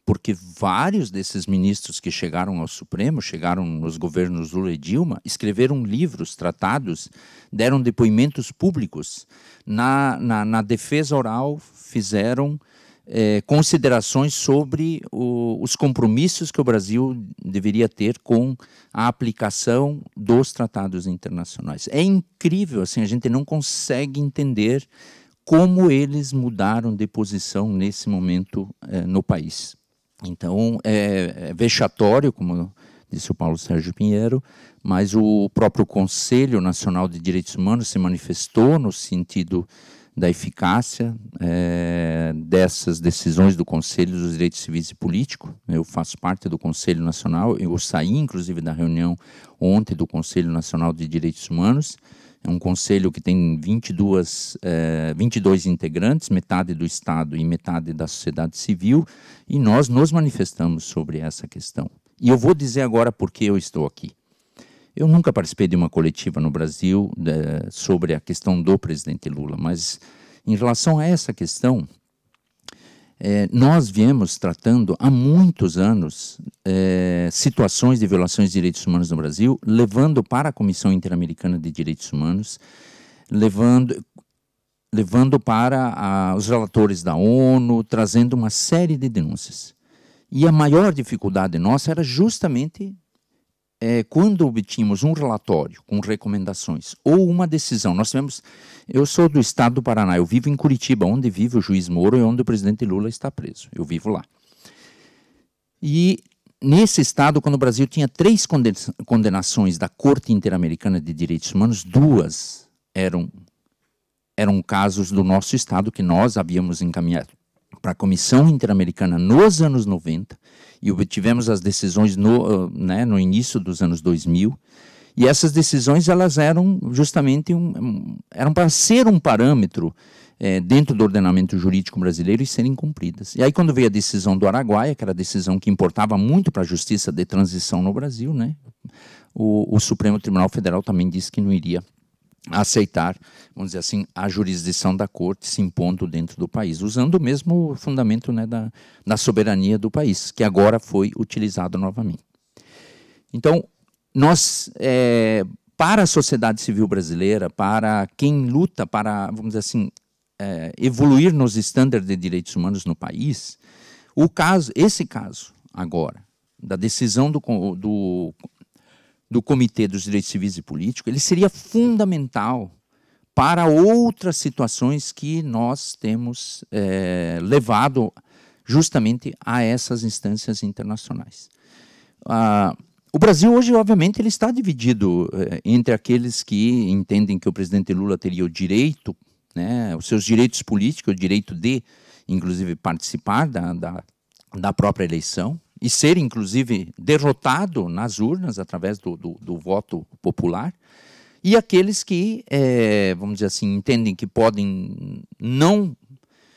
porque vários desses ministros que chegaram ao Supremo, chegaram nos governos Lula e Dilma, escreveram livros, tratados, deram depoimentos públicos. Na, na, na defesa oral, fizeram é, considerações sobre o, os compromissos que o Brasil deveria ter com a aplicação dos tratados internacionais. É incrível, assim, a gente não consegue entender como eles mudaram de posição nesse momento é, no país. Então, é, é vexatório, como disse o Paulo Sérgio Pinheiro, mas o próprio Conselho Nacional de Direitos Humanos se manifestou no sentido da eficácia é, dessas decisões do Conselho dos Direitos Civis e Políticos. Eu faço parte do Conselho Nacional, eu saí inclusive da reunião ontem do Conselho Nacional de Direitos Humanos. É um conselho que tem 22, é, 22 integrantes, metade do Estado e metade da sociedade civil, e nós nos manifestamos sobre essa questão. E eu vou dizer agora por que eu estou aqui. Eu nunca participei de uma coletiva no Brasil né, sobre a questão do presidente Lula, mas em relação a essa questão, é, nós viemos tratando há muitos anos é, situações de violações de direitos humanos no Brasil, levando para a Comissão Interamericana de Direitos Humanos, levando, levando para a, os relatores da ONU, trazendo uma série de denúncias. E a maior dificuldade nossa era justamente é, quando obtínhamos um relatório com recomendações ou uma decisão, nós tivemos. Eu sou do estado do Paraná, eu vivo em Curitiba, onde vive o juiz Moro e onde o presidente Lula está preso. Eu vivo lá. E nesse estado, quando o Brasil tinha três condenações da Corte Interamericana de Direitos Humanos, duas eram, eram casos do nosso estado que nós havíamos encaminhado para a Comissão Interamericana nos anos 90 e obtivemos as decisões no, ah, né, no início dos anos 2000. E essas decisões elas eram justamente um, eram para ser um parâmetro é, dentro do ordenamento jurídico brasileiro e serem cumpridas. E aí quando veio a decisão do Araguaia, que era a decisão que importava muito para a justiça de transição no Brasil, né, o, o Supremo Tribunal Federal também disse que não iria aceitar, vamos dizer assim, a jurisdição da corte se impondo dentro do país, usando o mesmo fundamento né, da, da soberania do país, que agora foi utilizado novamente. Então, nós, é, para a sociedade civil brasileira, para quem luta para, vamos dizer assim, é, evoluir nos estándares de direitos humanos no país, o caso, esse caso agora, da decisão do, do do Comitê dos Direitos Civis e Políticos, ele seria fundamental para outras situações que nós temos é, levado justamente a essas instâncias internacionais. Ah, o Brasil hoje, obviamente, ele está dividido eh, entre aqueles que entendem que o presidente Lula teria o direito, né, os seus direitos políticos, o direito de, inclusive, participar da, da, da própria eleição, e ser, inclusive, derrotado nas urnas através do, do, do voto popular, e aqueles que, é, vamos dizer assim, entendem que podem não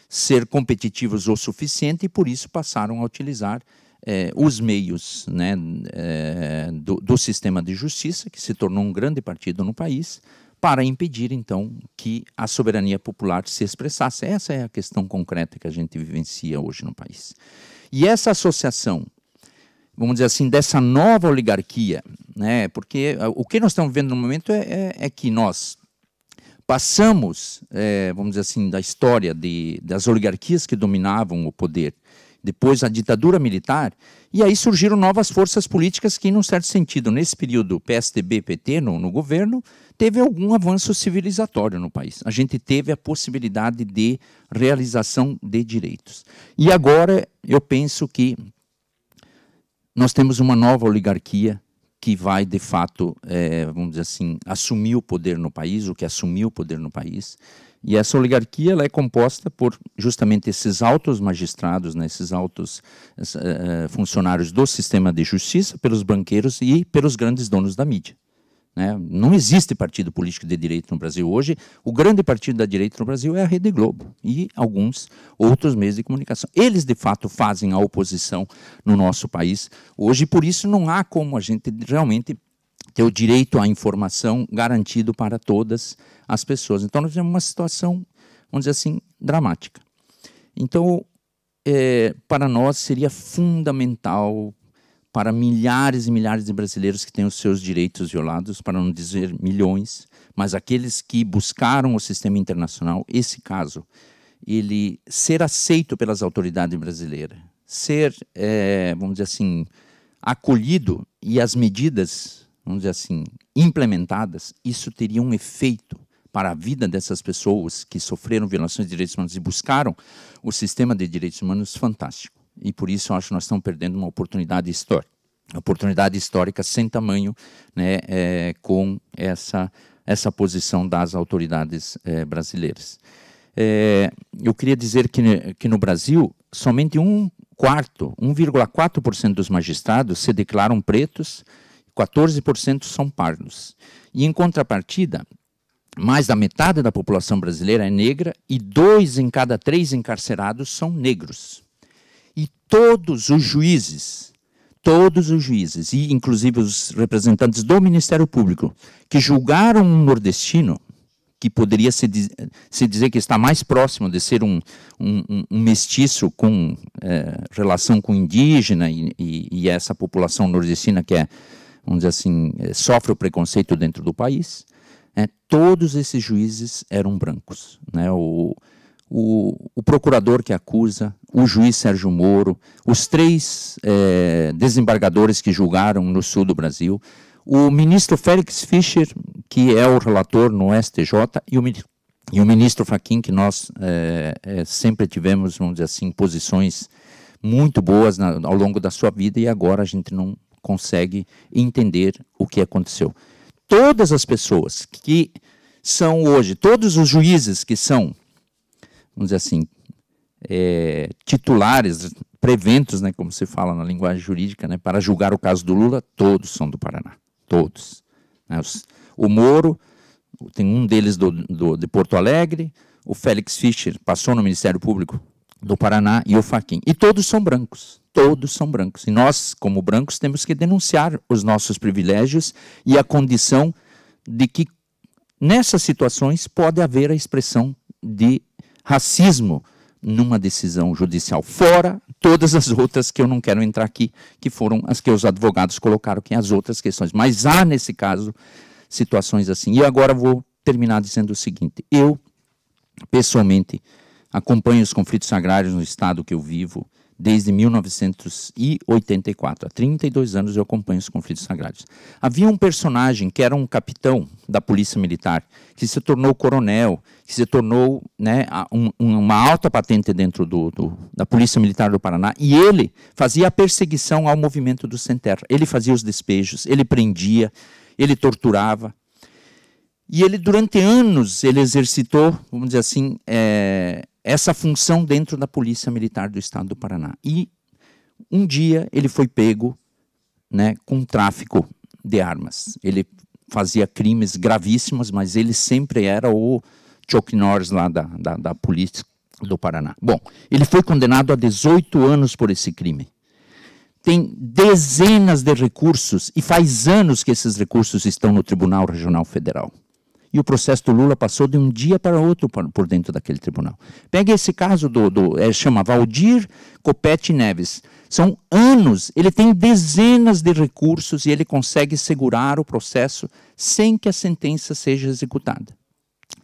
ser competitivos o suficiente e por isso passaram a utilizar é, os meios né, é, do, do, sistema de justiça, que se tornou um grande partido no país, para impedir, então, que a soberania popular se expressasse. Essa é a questão concreta que a gente vivencia hoje no país. E essa associação, vamos dizer assim, dessa nova oligarquia, né? porque eh, o que nós estamos vendo no momento é, é, é que nós passamos, é, vamos dizer assim, da história de, das oligarquias que dominavam o poder, depois a ditadura militar, e aí surgiram novas forças políticas que, num certo sentido, nesse período PSDB-PT no, no governo, teve algum avanço civilizatório no país. A gente teve a possibilidade de realização de direitos. E agora eu penso que nós temos uma nova oligarquia que vai de fato, é, vamos dizer assim, assumir o poder no país, o que assumiu o poder no país, e essa oligarquia ela é composta por justamente esses altos magistrados, né, esses altos uh, funcionários do sistema de justiça, pelos banqueiros e pelos grandes donos da mídia. Né? Não existe partido político de direita no Brasil hoje. O grande partido da direita no Brasil é a Rede Globo e alguns outros meios de comunicação. Eles, de fato, fazem a oposição no nosso país hoje, por isso não há como a gente realmente ter o direito à informação garantido para todas as pessoas. Então, nós temos uma situação, vamos dizer assim, dramática. Então, é, para nós seria fundamental, para milhares e milhares de brasileiros que têm os seus direitos violados, para não dizer milhões, mas aqueles que buscaram o sistema internacional, esse caso, ele ser aceito pelas autoridades brasileiras, ser, é, vamos dizer assim, acolhido e as medidas vamos dizer assim, implementadas, isso teria um efeito para a vida dessas pessoas que sofreram violações de direitos humanos e buscaram o sistema de direitos humanos fantástico. E por isso eu acho que nós estamos perdendo uma oportunidade histórica. oportunidade histórica sem tamanho né, é, com essa, essa posição das autoridades é, brasileiras. É, eu queria dizer que, que no Brasil, somente um quarto, 1,4% dos magistrados se declaram pretos, 14% são pardos. E em contrapartida, mais da metade da população brasileira é negra e dois em cada três encarcerados são negros. E todos os juízes, todos os juízes, e inclusive os representantes do Ministério Público, que julgaram um nordestino, que poderia se, diz, se dizer que está mais próximo de ser um, um, um mestiço com é, relação com indígena e, e, e essa população nordestina que é vamos dizer assim, eh, sofre o preconceito dentro do país. Né? Todos esses juízes eram brancos. Né? O, o, o, procurador que acusa, o juiz Sérgio Moro, os três é, desembargadores que julgaram no sul do Brasil, o ministro Félix Fischer, que é o relator no STJ, e o, e o ministro Faquim, que nós é, é, sempre tivemos, vamos dizer assim, posições muito boas na, ao longo da sua vida, e agora a gente não consegue entender o que aconteceu. Todas as pessoas que são hoje, todos os juízes que são, vamos dizer assim, é, titulares, preventos, né, como se fala na linguagem jurídica, né, para julgar o caso do Lula, todos são do Paraná. Todos. Né, os, o Moro, tem um deles do, do, de Porto Alegre, o Félix Fischer passou no Ministério Público do Paraná e o Faquin. E todos são brancos todos são brancos. E nós, como brancos, temos que denunciar os nossos privilégios e a condição de que nessas situações pode haver a expressão de racismo numa decisão judicial, fora todas as outras que eu não quero entrar aqui, que foram as que os advogados colocaram, que é as outras questões. Mas há, nesse caso, situações assim. E agora vou terminar dizendo o seguinte: eu, pessoalmente, acompanho os conflitos agrários no estado que eu vivo, desde 1984. Há 32 anos eu acompanho os conflitos sagrados. Havia um personagem que era um capitão da Polícia Militar, que se tornou coronel, que se tornou né, um, uma alta patente dentro do, do, da Polícia Militar do Paraná, e ele fazia a perseguição ao movimento do Sem Terra. Ele fazia os despejos, ele prendia, ele torturava. E ele, durante anos, ele exercitou, vamos dizer assim, é, essa função dentro da Polícia Militar do Estado do Paraná. E um dia ele foi pego né, com tráfico de armas. Ele fazia crimes gravíssimos, mas ele sempre era o Chuck Norris lá da, da, da Polícia do Paraná. Bom, ele foi condenado a 18 anos por esse crime. Tem dezenas de recursos e faz anos que esses recursos estão no Tribunal Regional Federal. E o processo do Lula passou de um dia para outro por dentro daquele tribunal. Pega esse caso do, do é, chama Valdir Copete Neves. São anos, ele tem dezenas de recursos e ele consegue segurar o processo sem que a sentença seja executada.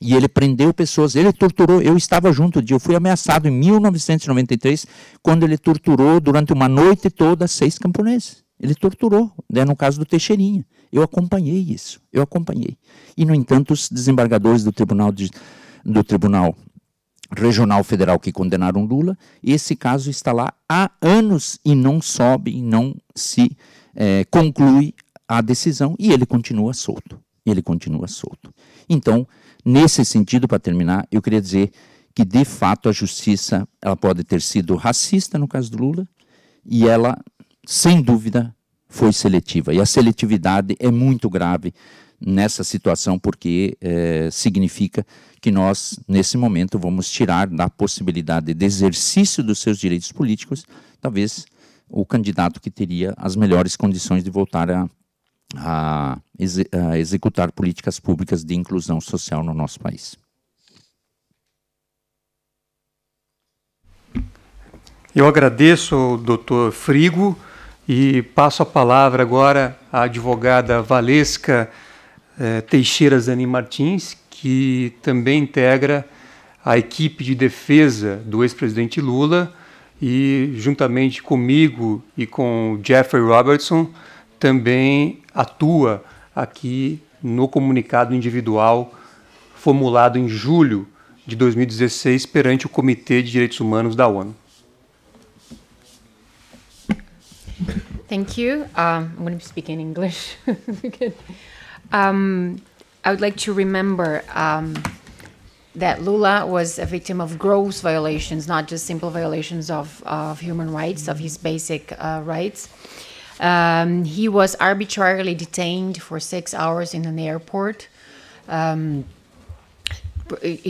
E ele prendeu pessoas, ele torturou. Eu estava junto de, eu fui ameaçado em 1993 quando ele torturou durante uma noite toda seis camponeses. Ele torturou, né, no caso do Teixeirinha. Eu acompanhei isso, eu acompanhei. E, no entanto, os desembargadores do Tribunal, de, do tribunal Regional Federal que condenaram Lula, esse caso está lá há anos e não sobe, não se é, conclui a decisão e ele continua solto. Ele continua solto. Então, nesse sentido, para terminar, eu queria dizer que, de fato, a justiça ela pode ter sido racista no caso do Lula e ela sem dúvida, foi seletiva. E a seletividade é muito grave nessa situação, porque é, significa que nós, nesse momento, vamos tirar da possibilidade de exercício dos seus direitos políticos, talvez o candidato que teria as melhores condições de voltar a, a, a executar políticas públicas de inclusão social no nosso país. Eu agradeço, doutor Frigo. E passo a palavra agora à advogada Valesca eh, Teixeira Zanin Martins, que também integra a equipe de defesa do ex-presidente Lula e, juntamente comigo e com Jeffrey Robertson, também atua aqui no comunicado individual formulado em julho de 2016 perante o Comitê de Direitos Humanos da ONU. Thank you. Um, I'm going to speak in English. um, I would like to remember um, that Lula was a victim of gross violations, not just simple violations of, of human rights, of his basic uh, rights. Um, he was arbitrarily detained for six hours in an airport, um,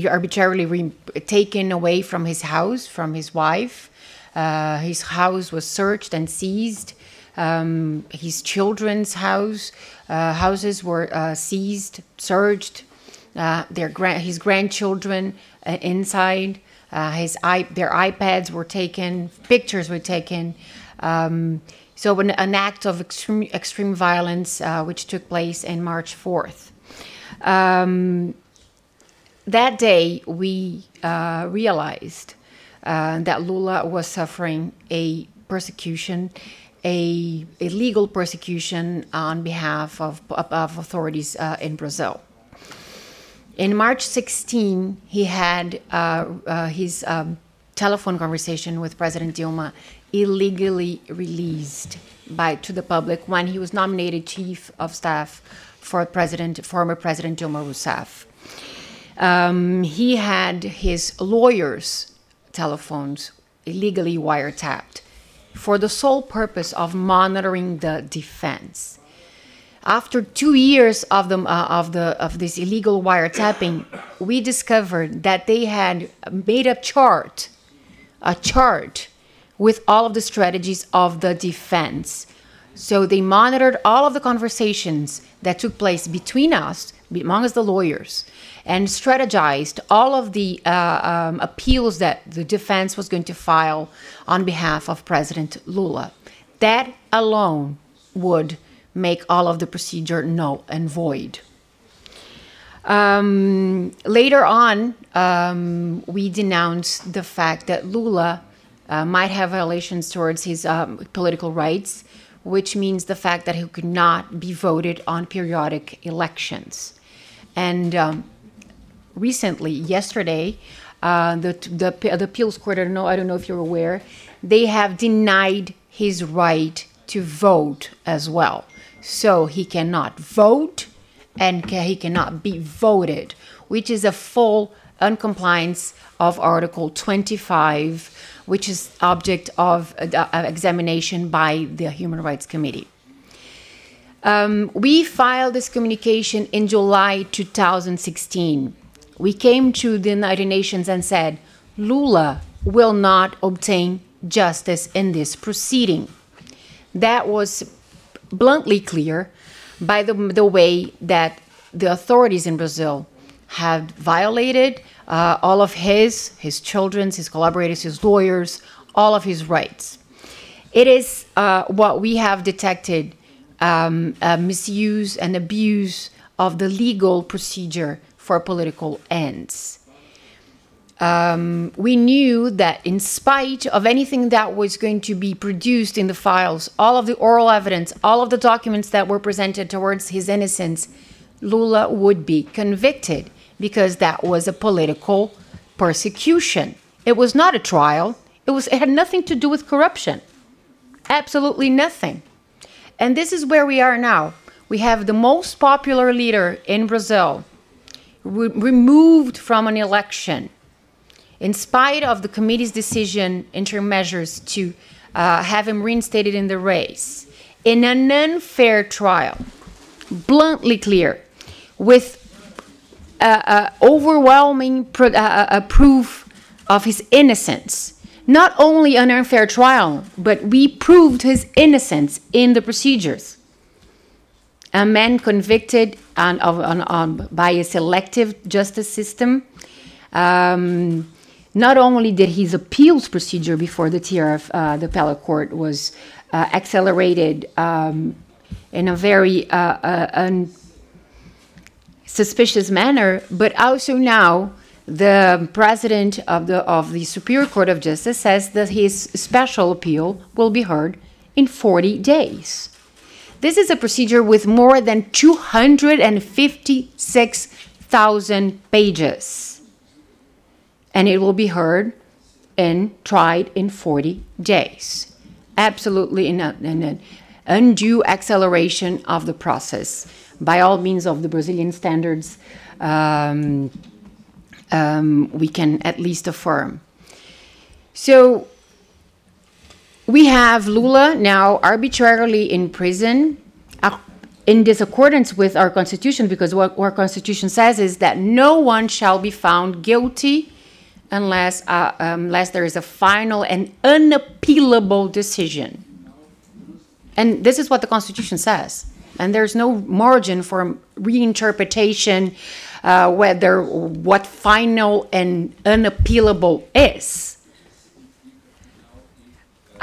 arbitrarily taken away from his house, from his wife. Uh, his house was searched and seized. Um, his children's house uh, houses were uh, seized, searched. Uh, their grand his grandchildren uh, inside. his I- their iPads were taken. Pictures were taken. Um, so an, an, act of extreme, extreme violence which took place in March fourth. Um, that day, we realized uh, that Lula was suffering a persecution, a, a legal persecution on behalf of, of, authorities uh, in Brazil. In March 16, he had uh, uh, his um, telephone conversation with President Dilma illegally released by to the public when he was nominated chief of staff for President former President Dilma Rousseff. Um, he had his lawyers telephones illegally wiretapped for the sole purpose of monitoring the defense. After two years of, the, uh, of, the, of this illegal wiretapping, we discovered that they had made a chart, a chart with all of the strategies of the defense. So they monitored all of the conversations that took place between us, among us the lawyers, and strategized all of the uh, um, appeals that the defense was going to file on behalf of President Lula. That alone would make all of the procedure null and void. Um, later on, um, we denounced the fact that Lula uh, might have violations towards his um, political rights, which means the fact that he could not be voted on periodic elections. And um, recently, yesterday, uh, the, the, the appeals court, I don't know, I don't know if you're aware, they have denied his right to vote as well. So he cannot vote and ca- he cannot be voted, which is a full uncompliance of Article 25, which is object of uh, uh examination by the Human Rights Committee. Um, we filed this communication in July 2016. We came to the United Nations and said, Lula will not obtain justice in this proceeding. That was bluntly clear by the, the way that the authorities in Brazil have violated uh, all of his, his children's, his collaborators, his lawyers, all of his rights. It is uh, what we have detected um, misuse and abuse of the legal procedure for political ends. Um, we knew that in spite of anything that was going to be produced in the files, all of the oral evidence, all of the documents that were presented towards his innocence, Lula would be convicted because that was a political persecution. It was not a trial. It was it had nothing to do with corruption. Absolutely nothing. And this is where we are now. We have the most popular leader in Brazil re removed from an election in spite of the committee's decision interim measures to uh, have him reinstated in the race in an unfair trial bluntly clear with uh, uh, overwhelming pr uh, uh, uh, proof of his innocence not only an unfair trial but we proved his innocence in the procedures a man convicted on, on, on, by a selective justice system. Um, not only did his appeals procedure before the TRF, uh, the appellate court, was uh, accelerated um, in a very uh, uh suspicious manner, but also now the president of the of the Superior Court of Justice says that his special appeal will be heard in 40 days. This is a procedure with more than 256,000 pages. And it will be heard and tried in 40 days. Absolutely in an undue acceleration of the process by all means of the Brazilian standards, um, um, we can at least affirm. So we have Lula now arbitrarily in prison in disaccordance with our constitution because what our constitution says is that no one shall be found guilty unless uh, um, unless there is a final and unappealable decision and this is what the constitution says and there's no margin for reinterpretation uh, whether what final and unappealable is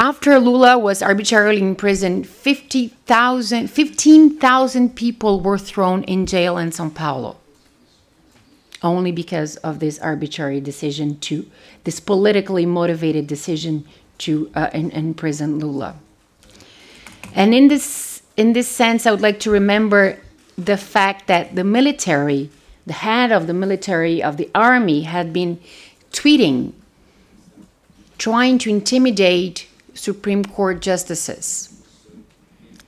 after Lula was arbitrarily imprisoned, 50,000, 15,000 people were thrown in jail in Sao Paulo. Only because of this arbitrary decision to, this politically motivated decision to uh, imprison Lula. And in this, in this sense, I would like to remember the fact that the military, the head of the military, of the army, had been tweeting, trying to intimidate Supreme Court justices.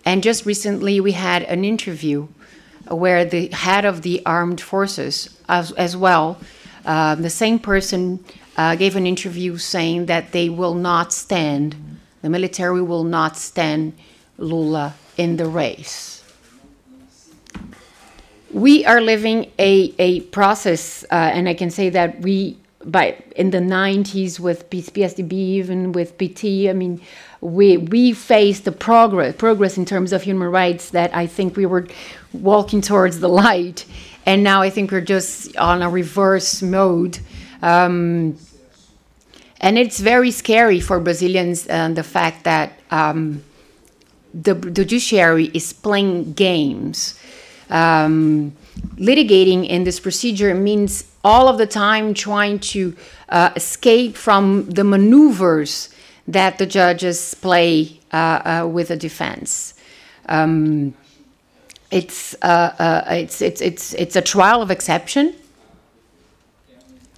And just recently, we had an interview uh, where the head of the armed forces, as, as well, uh, the same person uh, gave an interview saying that they will not stand, the military will not stand Lula in the race. We are living a, a process, uh, and I can say that we by in the 90s with PSDB, even with PT, I mean, we we faced the progress progress in terms of human rights that I think we were walking towards the light, and now I think we're just on a reverse mode. Um, and it's very scary for Brazilians uh, the fact that um, the, the, judiciary is playing games. Um, litigating in this procedure means all of the time trying to uh, escape from the maneuvers that the judges play uh, uh with the defense. Um, it's, uh, uh, it's, it's, it's, it's a trial of exception.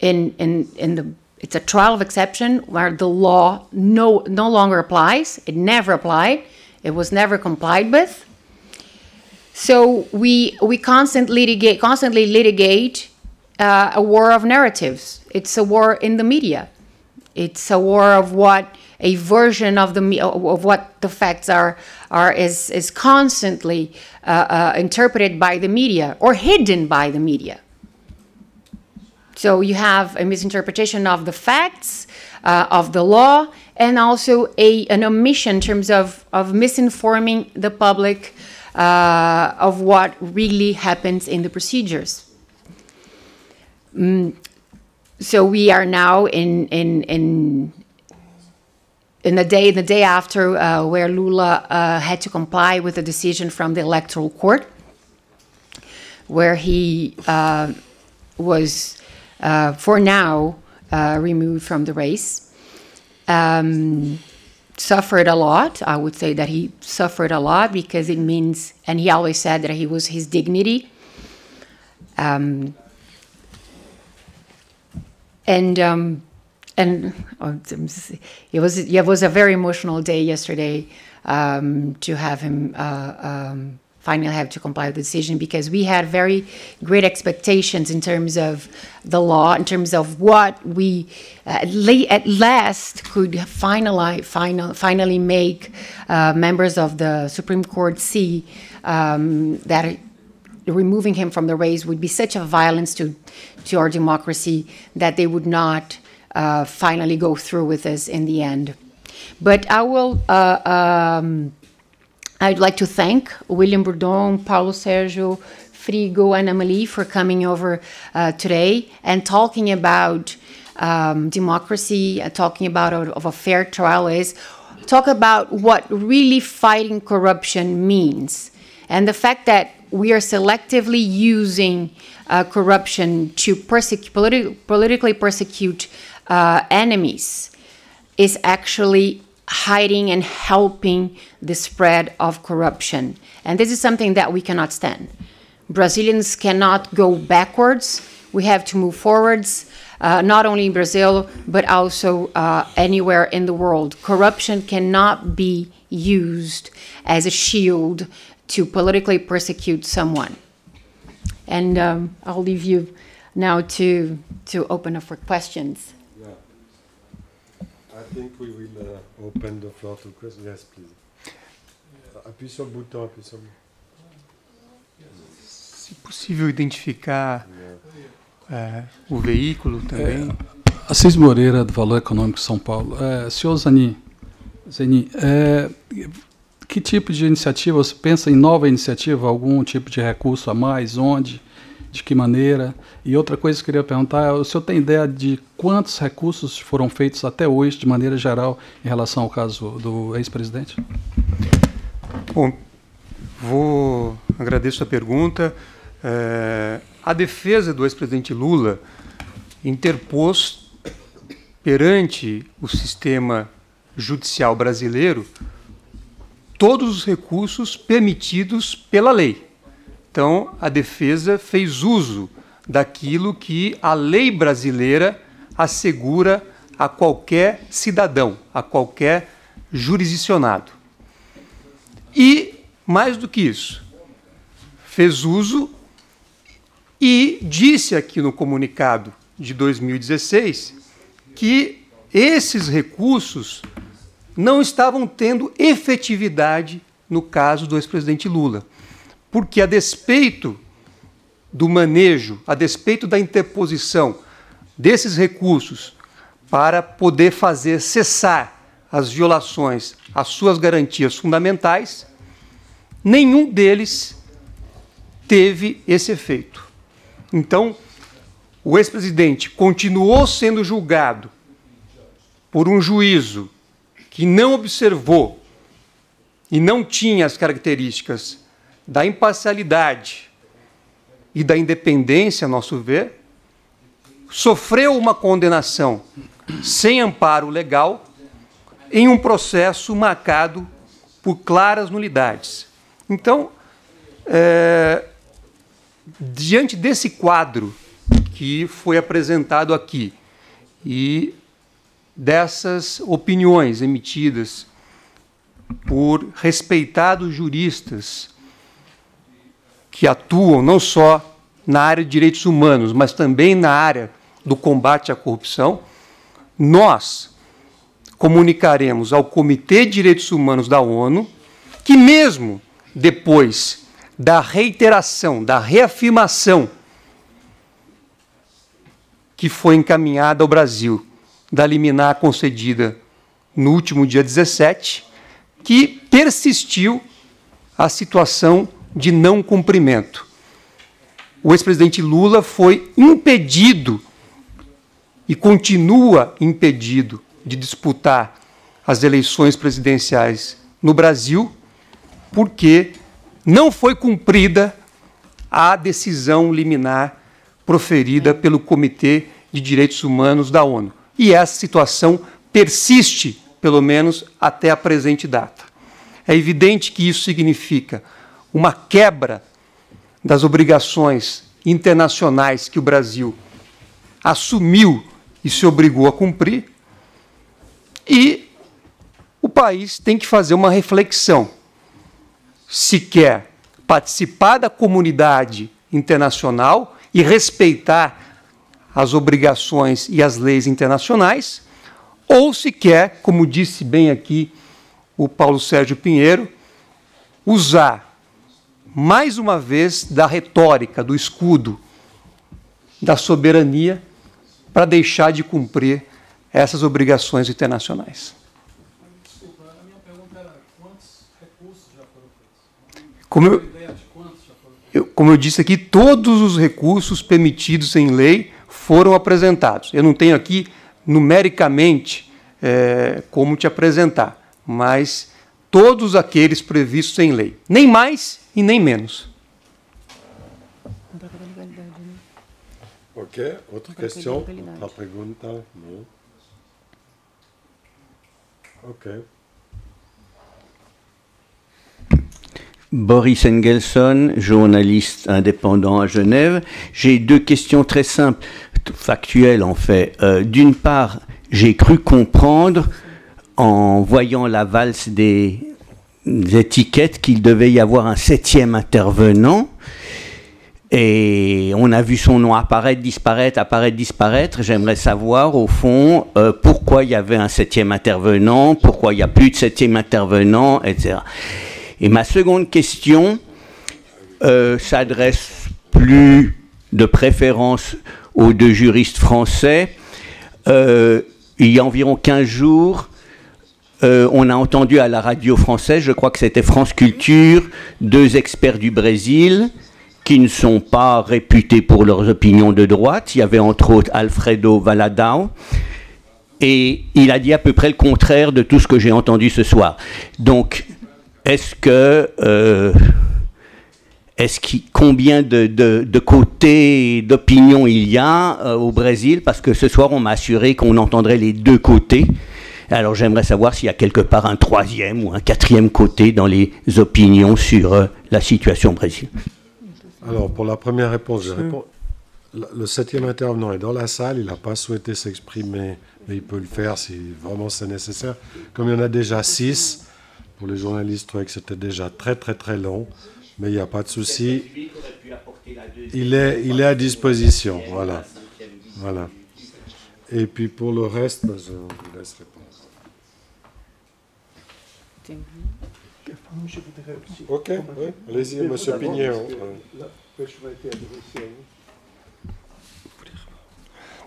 In, in, in the, it's a trial of exception where the law no, no longer applies. It never applied. It was never complied with. So we we constantly litigate, constantly litigate uh, a war of narratives. It's a war in the media. It's a war of what a version of the uh, of what the facts are are is is constantly uh, uh, interpreted by the media or hidden by the media. So you have a misinterpretation of the facts uh, of the law and also a an omission in terms of of misinforming the public uh, of what really happens in the procedures. Mm, so we are now in in in in the day the day after uh, where Lula uh, had to comply with a decision from the electoral court, where he uh, was uh, for now uh, removed from the race. Um, suffered a lot. I would say that he suffered a lot because it means, and he always said that he was his dignity. Um, and um, and oh, it was it was a very emotional day yesterday um, to have him uh, um, finally have to comply with the decision because we had very great expectations in terms of the law, in terms of what we at, uh, le- at last could finally, final, finally make uh, members of the Supreme Court see um, that removing him from the race would be such a violence to, to our democracy that they would not uh, finally go through with this in the end. But I will, uh, um, I'd like to thank William Bourdon, Paulo Sergio, Frigo, and Amelie for coming over uh, today and talking about um, democracy, uh, talking about of a fair trial is, talk about what really fighting corruption means. And the fact that we are selectively using uh, corruption to persecute, politi politically persecute uh, enemies is actually hiding and helping the spread of corruption. And this is something that we cannot stand. Brazilians cannot go backwards. We have to move forwards, uh, not only in Brazil, but also uh, anywhere in the world. Corruption cannot be used as a shield to politically persecute someone. And um, I'll leave you now to, to open up for questions. Yeah. I think we will uh, open the floor to questions. Yes, please. Uh, appuie sur le bouton, appuie sur le Se possível identificar é, uh, o veículo também. É, Assis Moreira, do Valor Econômico São Paulo. É, senhor Zanin, Zanin é, que tipo de iniciativa? Você pensa em nova iniciativa, algum tipo de recurso a mais, onde, de que maneira? E outra coisa que eu queria perguntar, é, o senhor tem ideia de quantos recursos foram feitos até hoje, de maneira geral, em relação ao caso do ex-presidente? Bom, vou agradeço a pergunta. É, a defesa do ex-presidente Lula interpôs perante o sistema judicial brasileiro todos os recursos permitidos pela lei. Então, a defesa fez uso daquilo que a lei brasileira assegura a qualquer cidadão, a qualquer jurisdicionado. E, mais do que isso, fez uso e disse aqui no comunicado de 2016 que esses recursos não estavam tendo efetividade no caso do ex-presidente Lula. Porque, a despeito do manejo, a despeito da interposição desses recursos para poder fazer cessar as violações às suas garantias fundamentais, nenhum deles teve esse efeito. Então, o ex-presidente continuou sendo julgado por um juízo que não observou e não tinha as características da imparcialidade e da independência, a nosso ver, sofreu uma condenação sem amparo legal em um processo marcado por claras nulidades. Então, é, diante desse quadro que foi apresentado aqui e dessas opiniões emitidas por respeitados juristas que atuam não só na área de direitos humanos, mas também na área do combate à corrupção, nós comunicaremos ao Comitê de Direitos Humanos da ONU que, mesmo depois da reiteração, da reafirmação que foi encaminhada ao Brasil da liminar concedida no último dia 17, que persistiu a situação de não cumprimento. O ex-presidente Lula foi impedido e continua impedido de disputar as eleições presidenciais no Brasil, porque não foi cumprida a decisão liminar proferida pelo Comitê de Direitos Humanos da ONU e essa situação persiste, pelo menos até a presente data. É evidente que isso significa uma quebra das obrigações internacionais que o Brasil assumiu e se obrigou a cumprir, e o país tem que fazer uma reflexão. Se quer participar da comunidade internacional e respeitar as obrigações e as leis internacionais, ou se quer, como disse bem aqui o Paulo Sérgio Pinheiro, usar mais uma vez da retórica, do escudo, da soberania, para deixar de cumprir essas obrigações internacionais. Como eu, eu, como eu disse aqui, todos os recursos permitidos em lei foram apresentados. Eu não tenho aqui numericamente é, como te apresentar, mas todos aqueles previstos em lei, nem mais e nem menos. Ok, outra questão, outra pergunta. Não. Ok. Boris Engelson, journaliste indépendant à Genève. J'ai deux questions très simples. factuel en fait. Euh, d'une part, j'ai cru comprendre en voyant la valse des, étiquettes qu'il devait y avoir un septième intervenant. Et on a vu son nom apparaître, disparaître, apparaître, disparaître. J'aimerais savoir, au fond, euh, pourquoi il y avait un septième intervenant, pourquoi il n'y a plus de septième intervenant, etc. Et ma seconde question euh, s'adresse plus de préférence aux deux juristes français. Euh, il y a environ 15 jours, euh, on a entendu à la radio française, je crois que c'était France Culture, deux experts du Brésil qui ne sont pas réputés pour leurs opinions de droite. Il y avait entre autres Alfredo Valadao Et il a dit à peu près le contraire de tout ce que j'ai entendu ce soir. Donc, est-ce que... Euh, est-ce qu'il combien de, de, de côtés d'opinion il y a euh, au Brésil Parce que ce soir, on m'a assuré qu'on entendrait les deux côtés. Alors j'aimerais savoir s'il y a quelque part un troisième ou un quatrième côté dans les opinions sur euh, la situation au Brésil. Alors pour la première réponse, le septième intervenant est dans la salle, il n'a pas souhaité s'exprimer, mais il peut le faire si vraiment c'est nécessaire. Comme il y en a déjà six, pour les journalistes, je trouvais que c'était déjà très très très long mais il n'y a pas de souci. Il est, il est à disposition, voilà. voilà. Et puis pour le reste, ben, je vous laisse répondre. Ok, allez-y, M.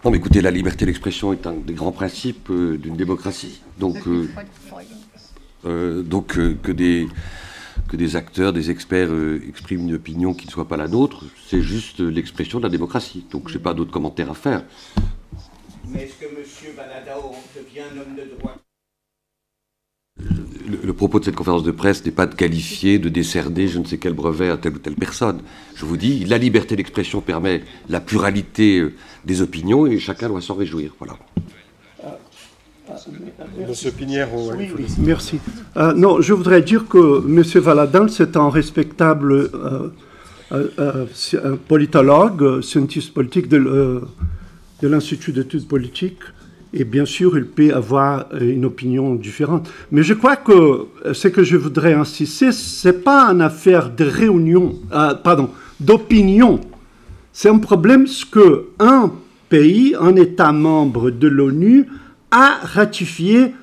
Non, mais écoutez, la liberté d'expression est un des grands principes euh, d'une démocratie. Donc, euh, euh, donc que des que des acteurs, des experts euh, expriment une opinion qui ne soit pas la nôtre, c'est juste l'expression de la démocratie. Donc je n'ai pas d'autres commentaires à faire. Mais est-ce que M. Banadao devient un homme de droit le, le, propos de cette conférence de presse n'est pas de qualifier, de décerner je ne sais quel brevet à telle ou telle personne. Je vous dis, la liberté d'expression permet la pluralité euh, des opinions et chacun doit s'en réjouir. Voilà. Monsieur Oui, merci. Euh, non, je voudrais dire que Monsieur Valadin, c'est un respectable euh, euh, politologue, scientifique politique de, de l'Institut d'études politiques. Et bien sûr, il peut avoir une opinion différente. Mais je crois que ce que je voudrais insister, c'est pas une affaire de réunion, pardon, d'opinion. C'est un problème ce que un pays, un État membre de l'ONU, a ratifié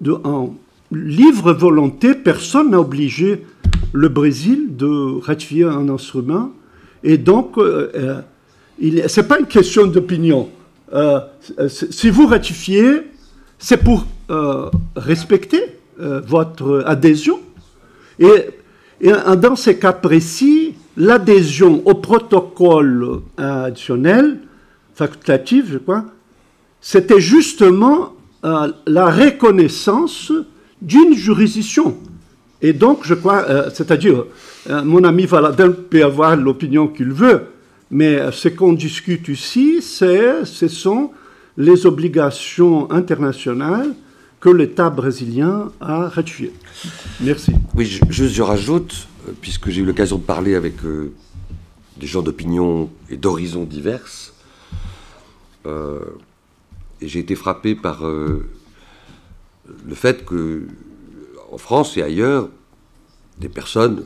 de, en livre volonté, personne n'a obligé le Brésil de ratifier un instrument. Et donc, euh, euh, il ce pas une question d'opinion. Euh, si vous ratifiez, c'est pour respecter votre adhésion. Et, et, dans ces cas précis, l'adhésion au protocole additionnel, facultatif, je crois, c'était justement euh, la reconnaissance d'une juridiction. Et donc, je crois, euh, c'est-à-dire, euh, mon ami Valadin peut avoir l'opinion qu'il veut, mais ce qu'on discute ici, ce sont les obligations internationales que l'État brésilien a ratifiées. Merci. Oui, je, juste je rajoute, puisque j'ai eu l'occasion de parler avec des gens d'opinion et d'horizons diverses, et j'ai été frappé par euh, le fait que, en France et ailleurs, des personnes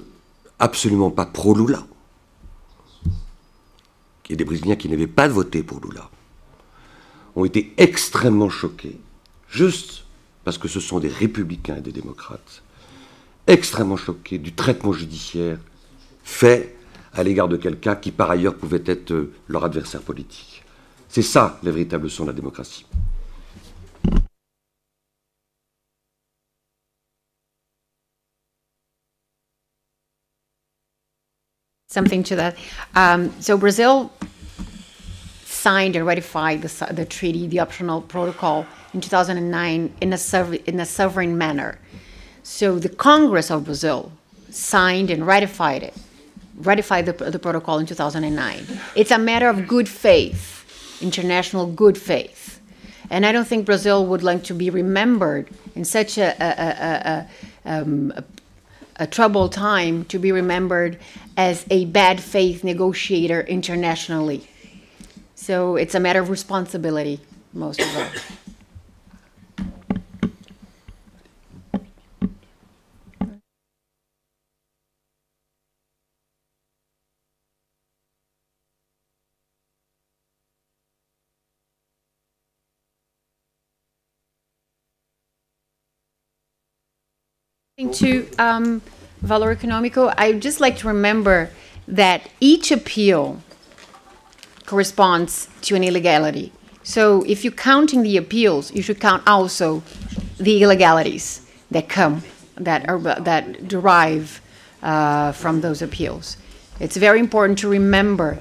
absolument pas pro-Lula, et des Brésiliens qui n'avaient pas voté pour Lula, ont été extrêmement choqués, juste parce que ce sont des républicains et des démocrates, extrêmement choqués du traitement judiciaire fait à l'égard de quelqu'un qui par ailleurs pouvait être euh, leur adversaire politique. C'est ça la véritable leçon de la démocratie. Something to that. Um, so Brazil signed and ratified the, the treaty, the optional protocol, in 2009 in a, in a sovereign manner. So the Congress of Brazil signed and ratified it, ratified the, the protocol in 2009. It's a matter of good faith international good faith. And I don't think Brazil would like to be remembered in such a, a, a, a um, troubled time to be remembered as a bad faith negotiator internationally. So it's a matter of responsibility, most of all. To um, Valor Economico, I would just like to remember that each appeal corresponds to an illegality. So if you're counting the appeals, you should count also the illegalities that come, that, are, that derive uh, from those appeals. It's very important to remember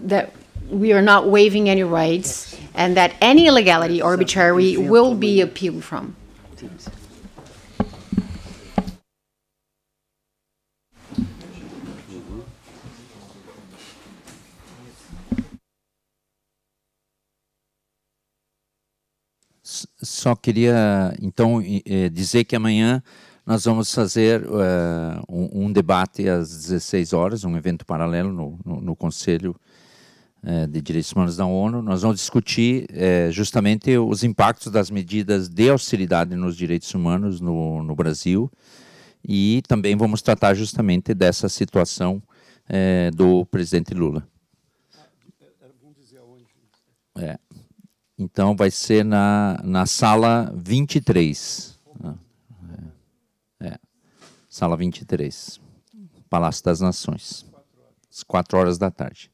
that we are not waiving any rights and that any illegality arbitrary will be appealed from. só queria, então, eh, dizer que amanhã nós vamos fazer uh, um, um, debate às 16 horas, um evento paralelo no, no, no Conselho uh, de Direitos Humanos da ONU. Nós vamos discutir uh, justamente os impactos das medidas de austeridade nos direitos humanos no, no Brasil e também vamos tratar justamente dessa situação do presidente Lula. É. Então vai ser na, na sala 23. Ah, é. é. Sala 23. Palácio das Nações. Às 4 horas da tarde.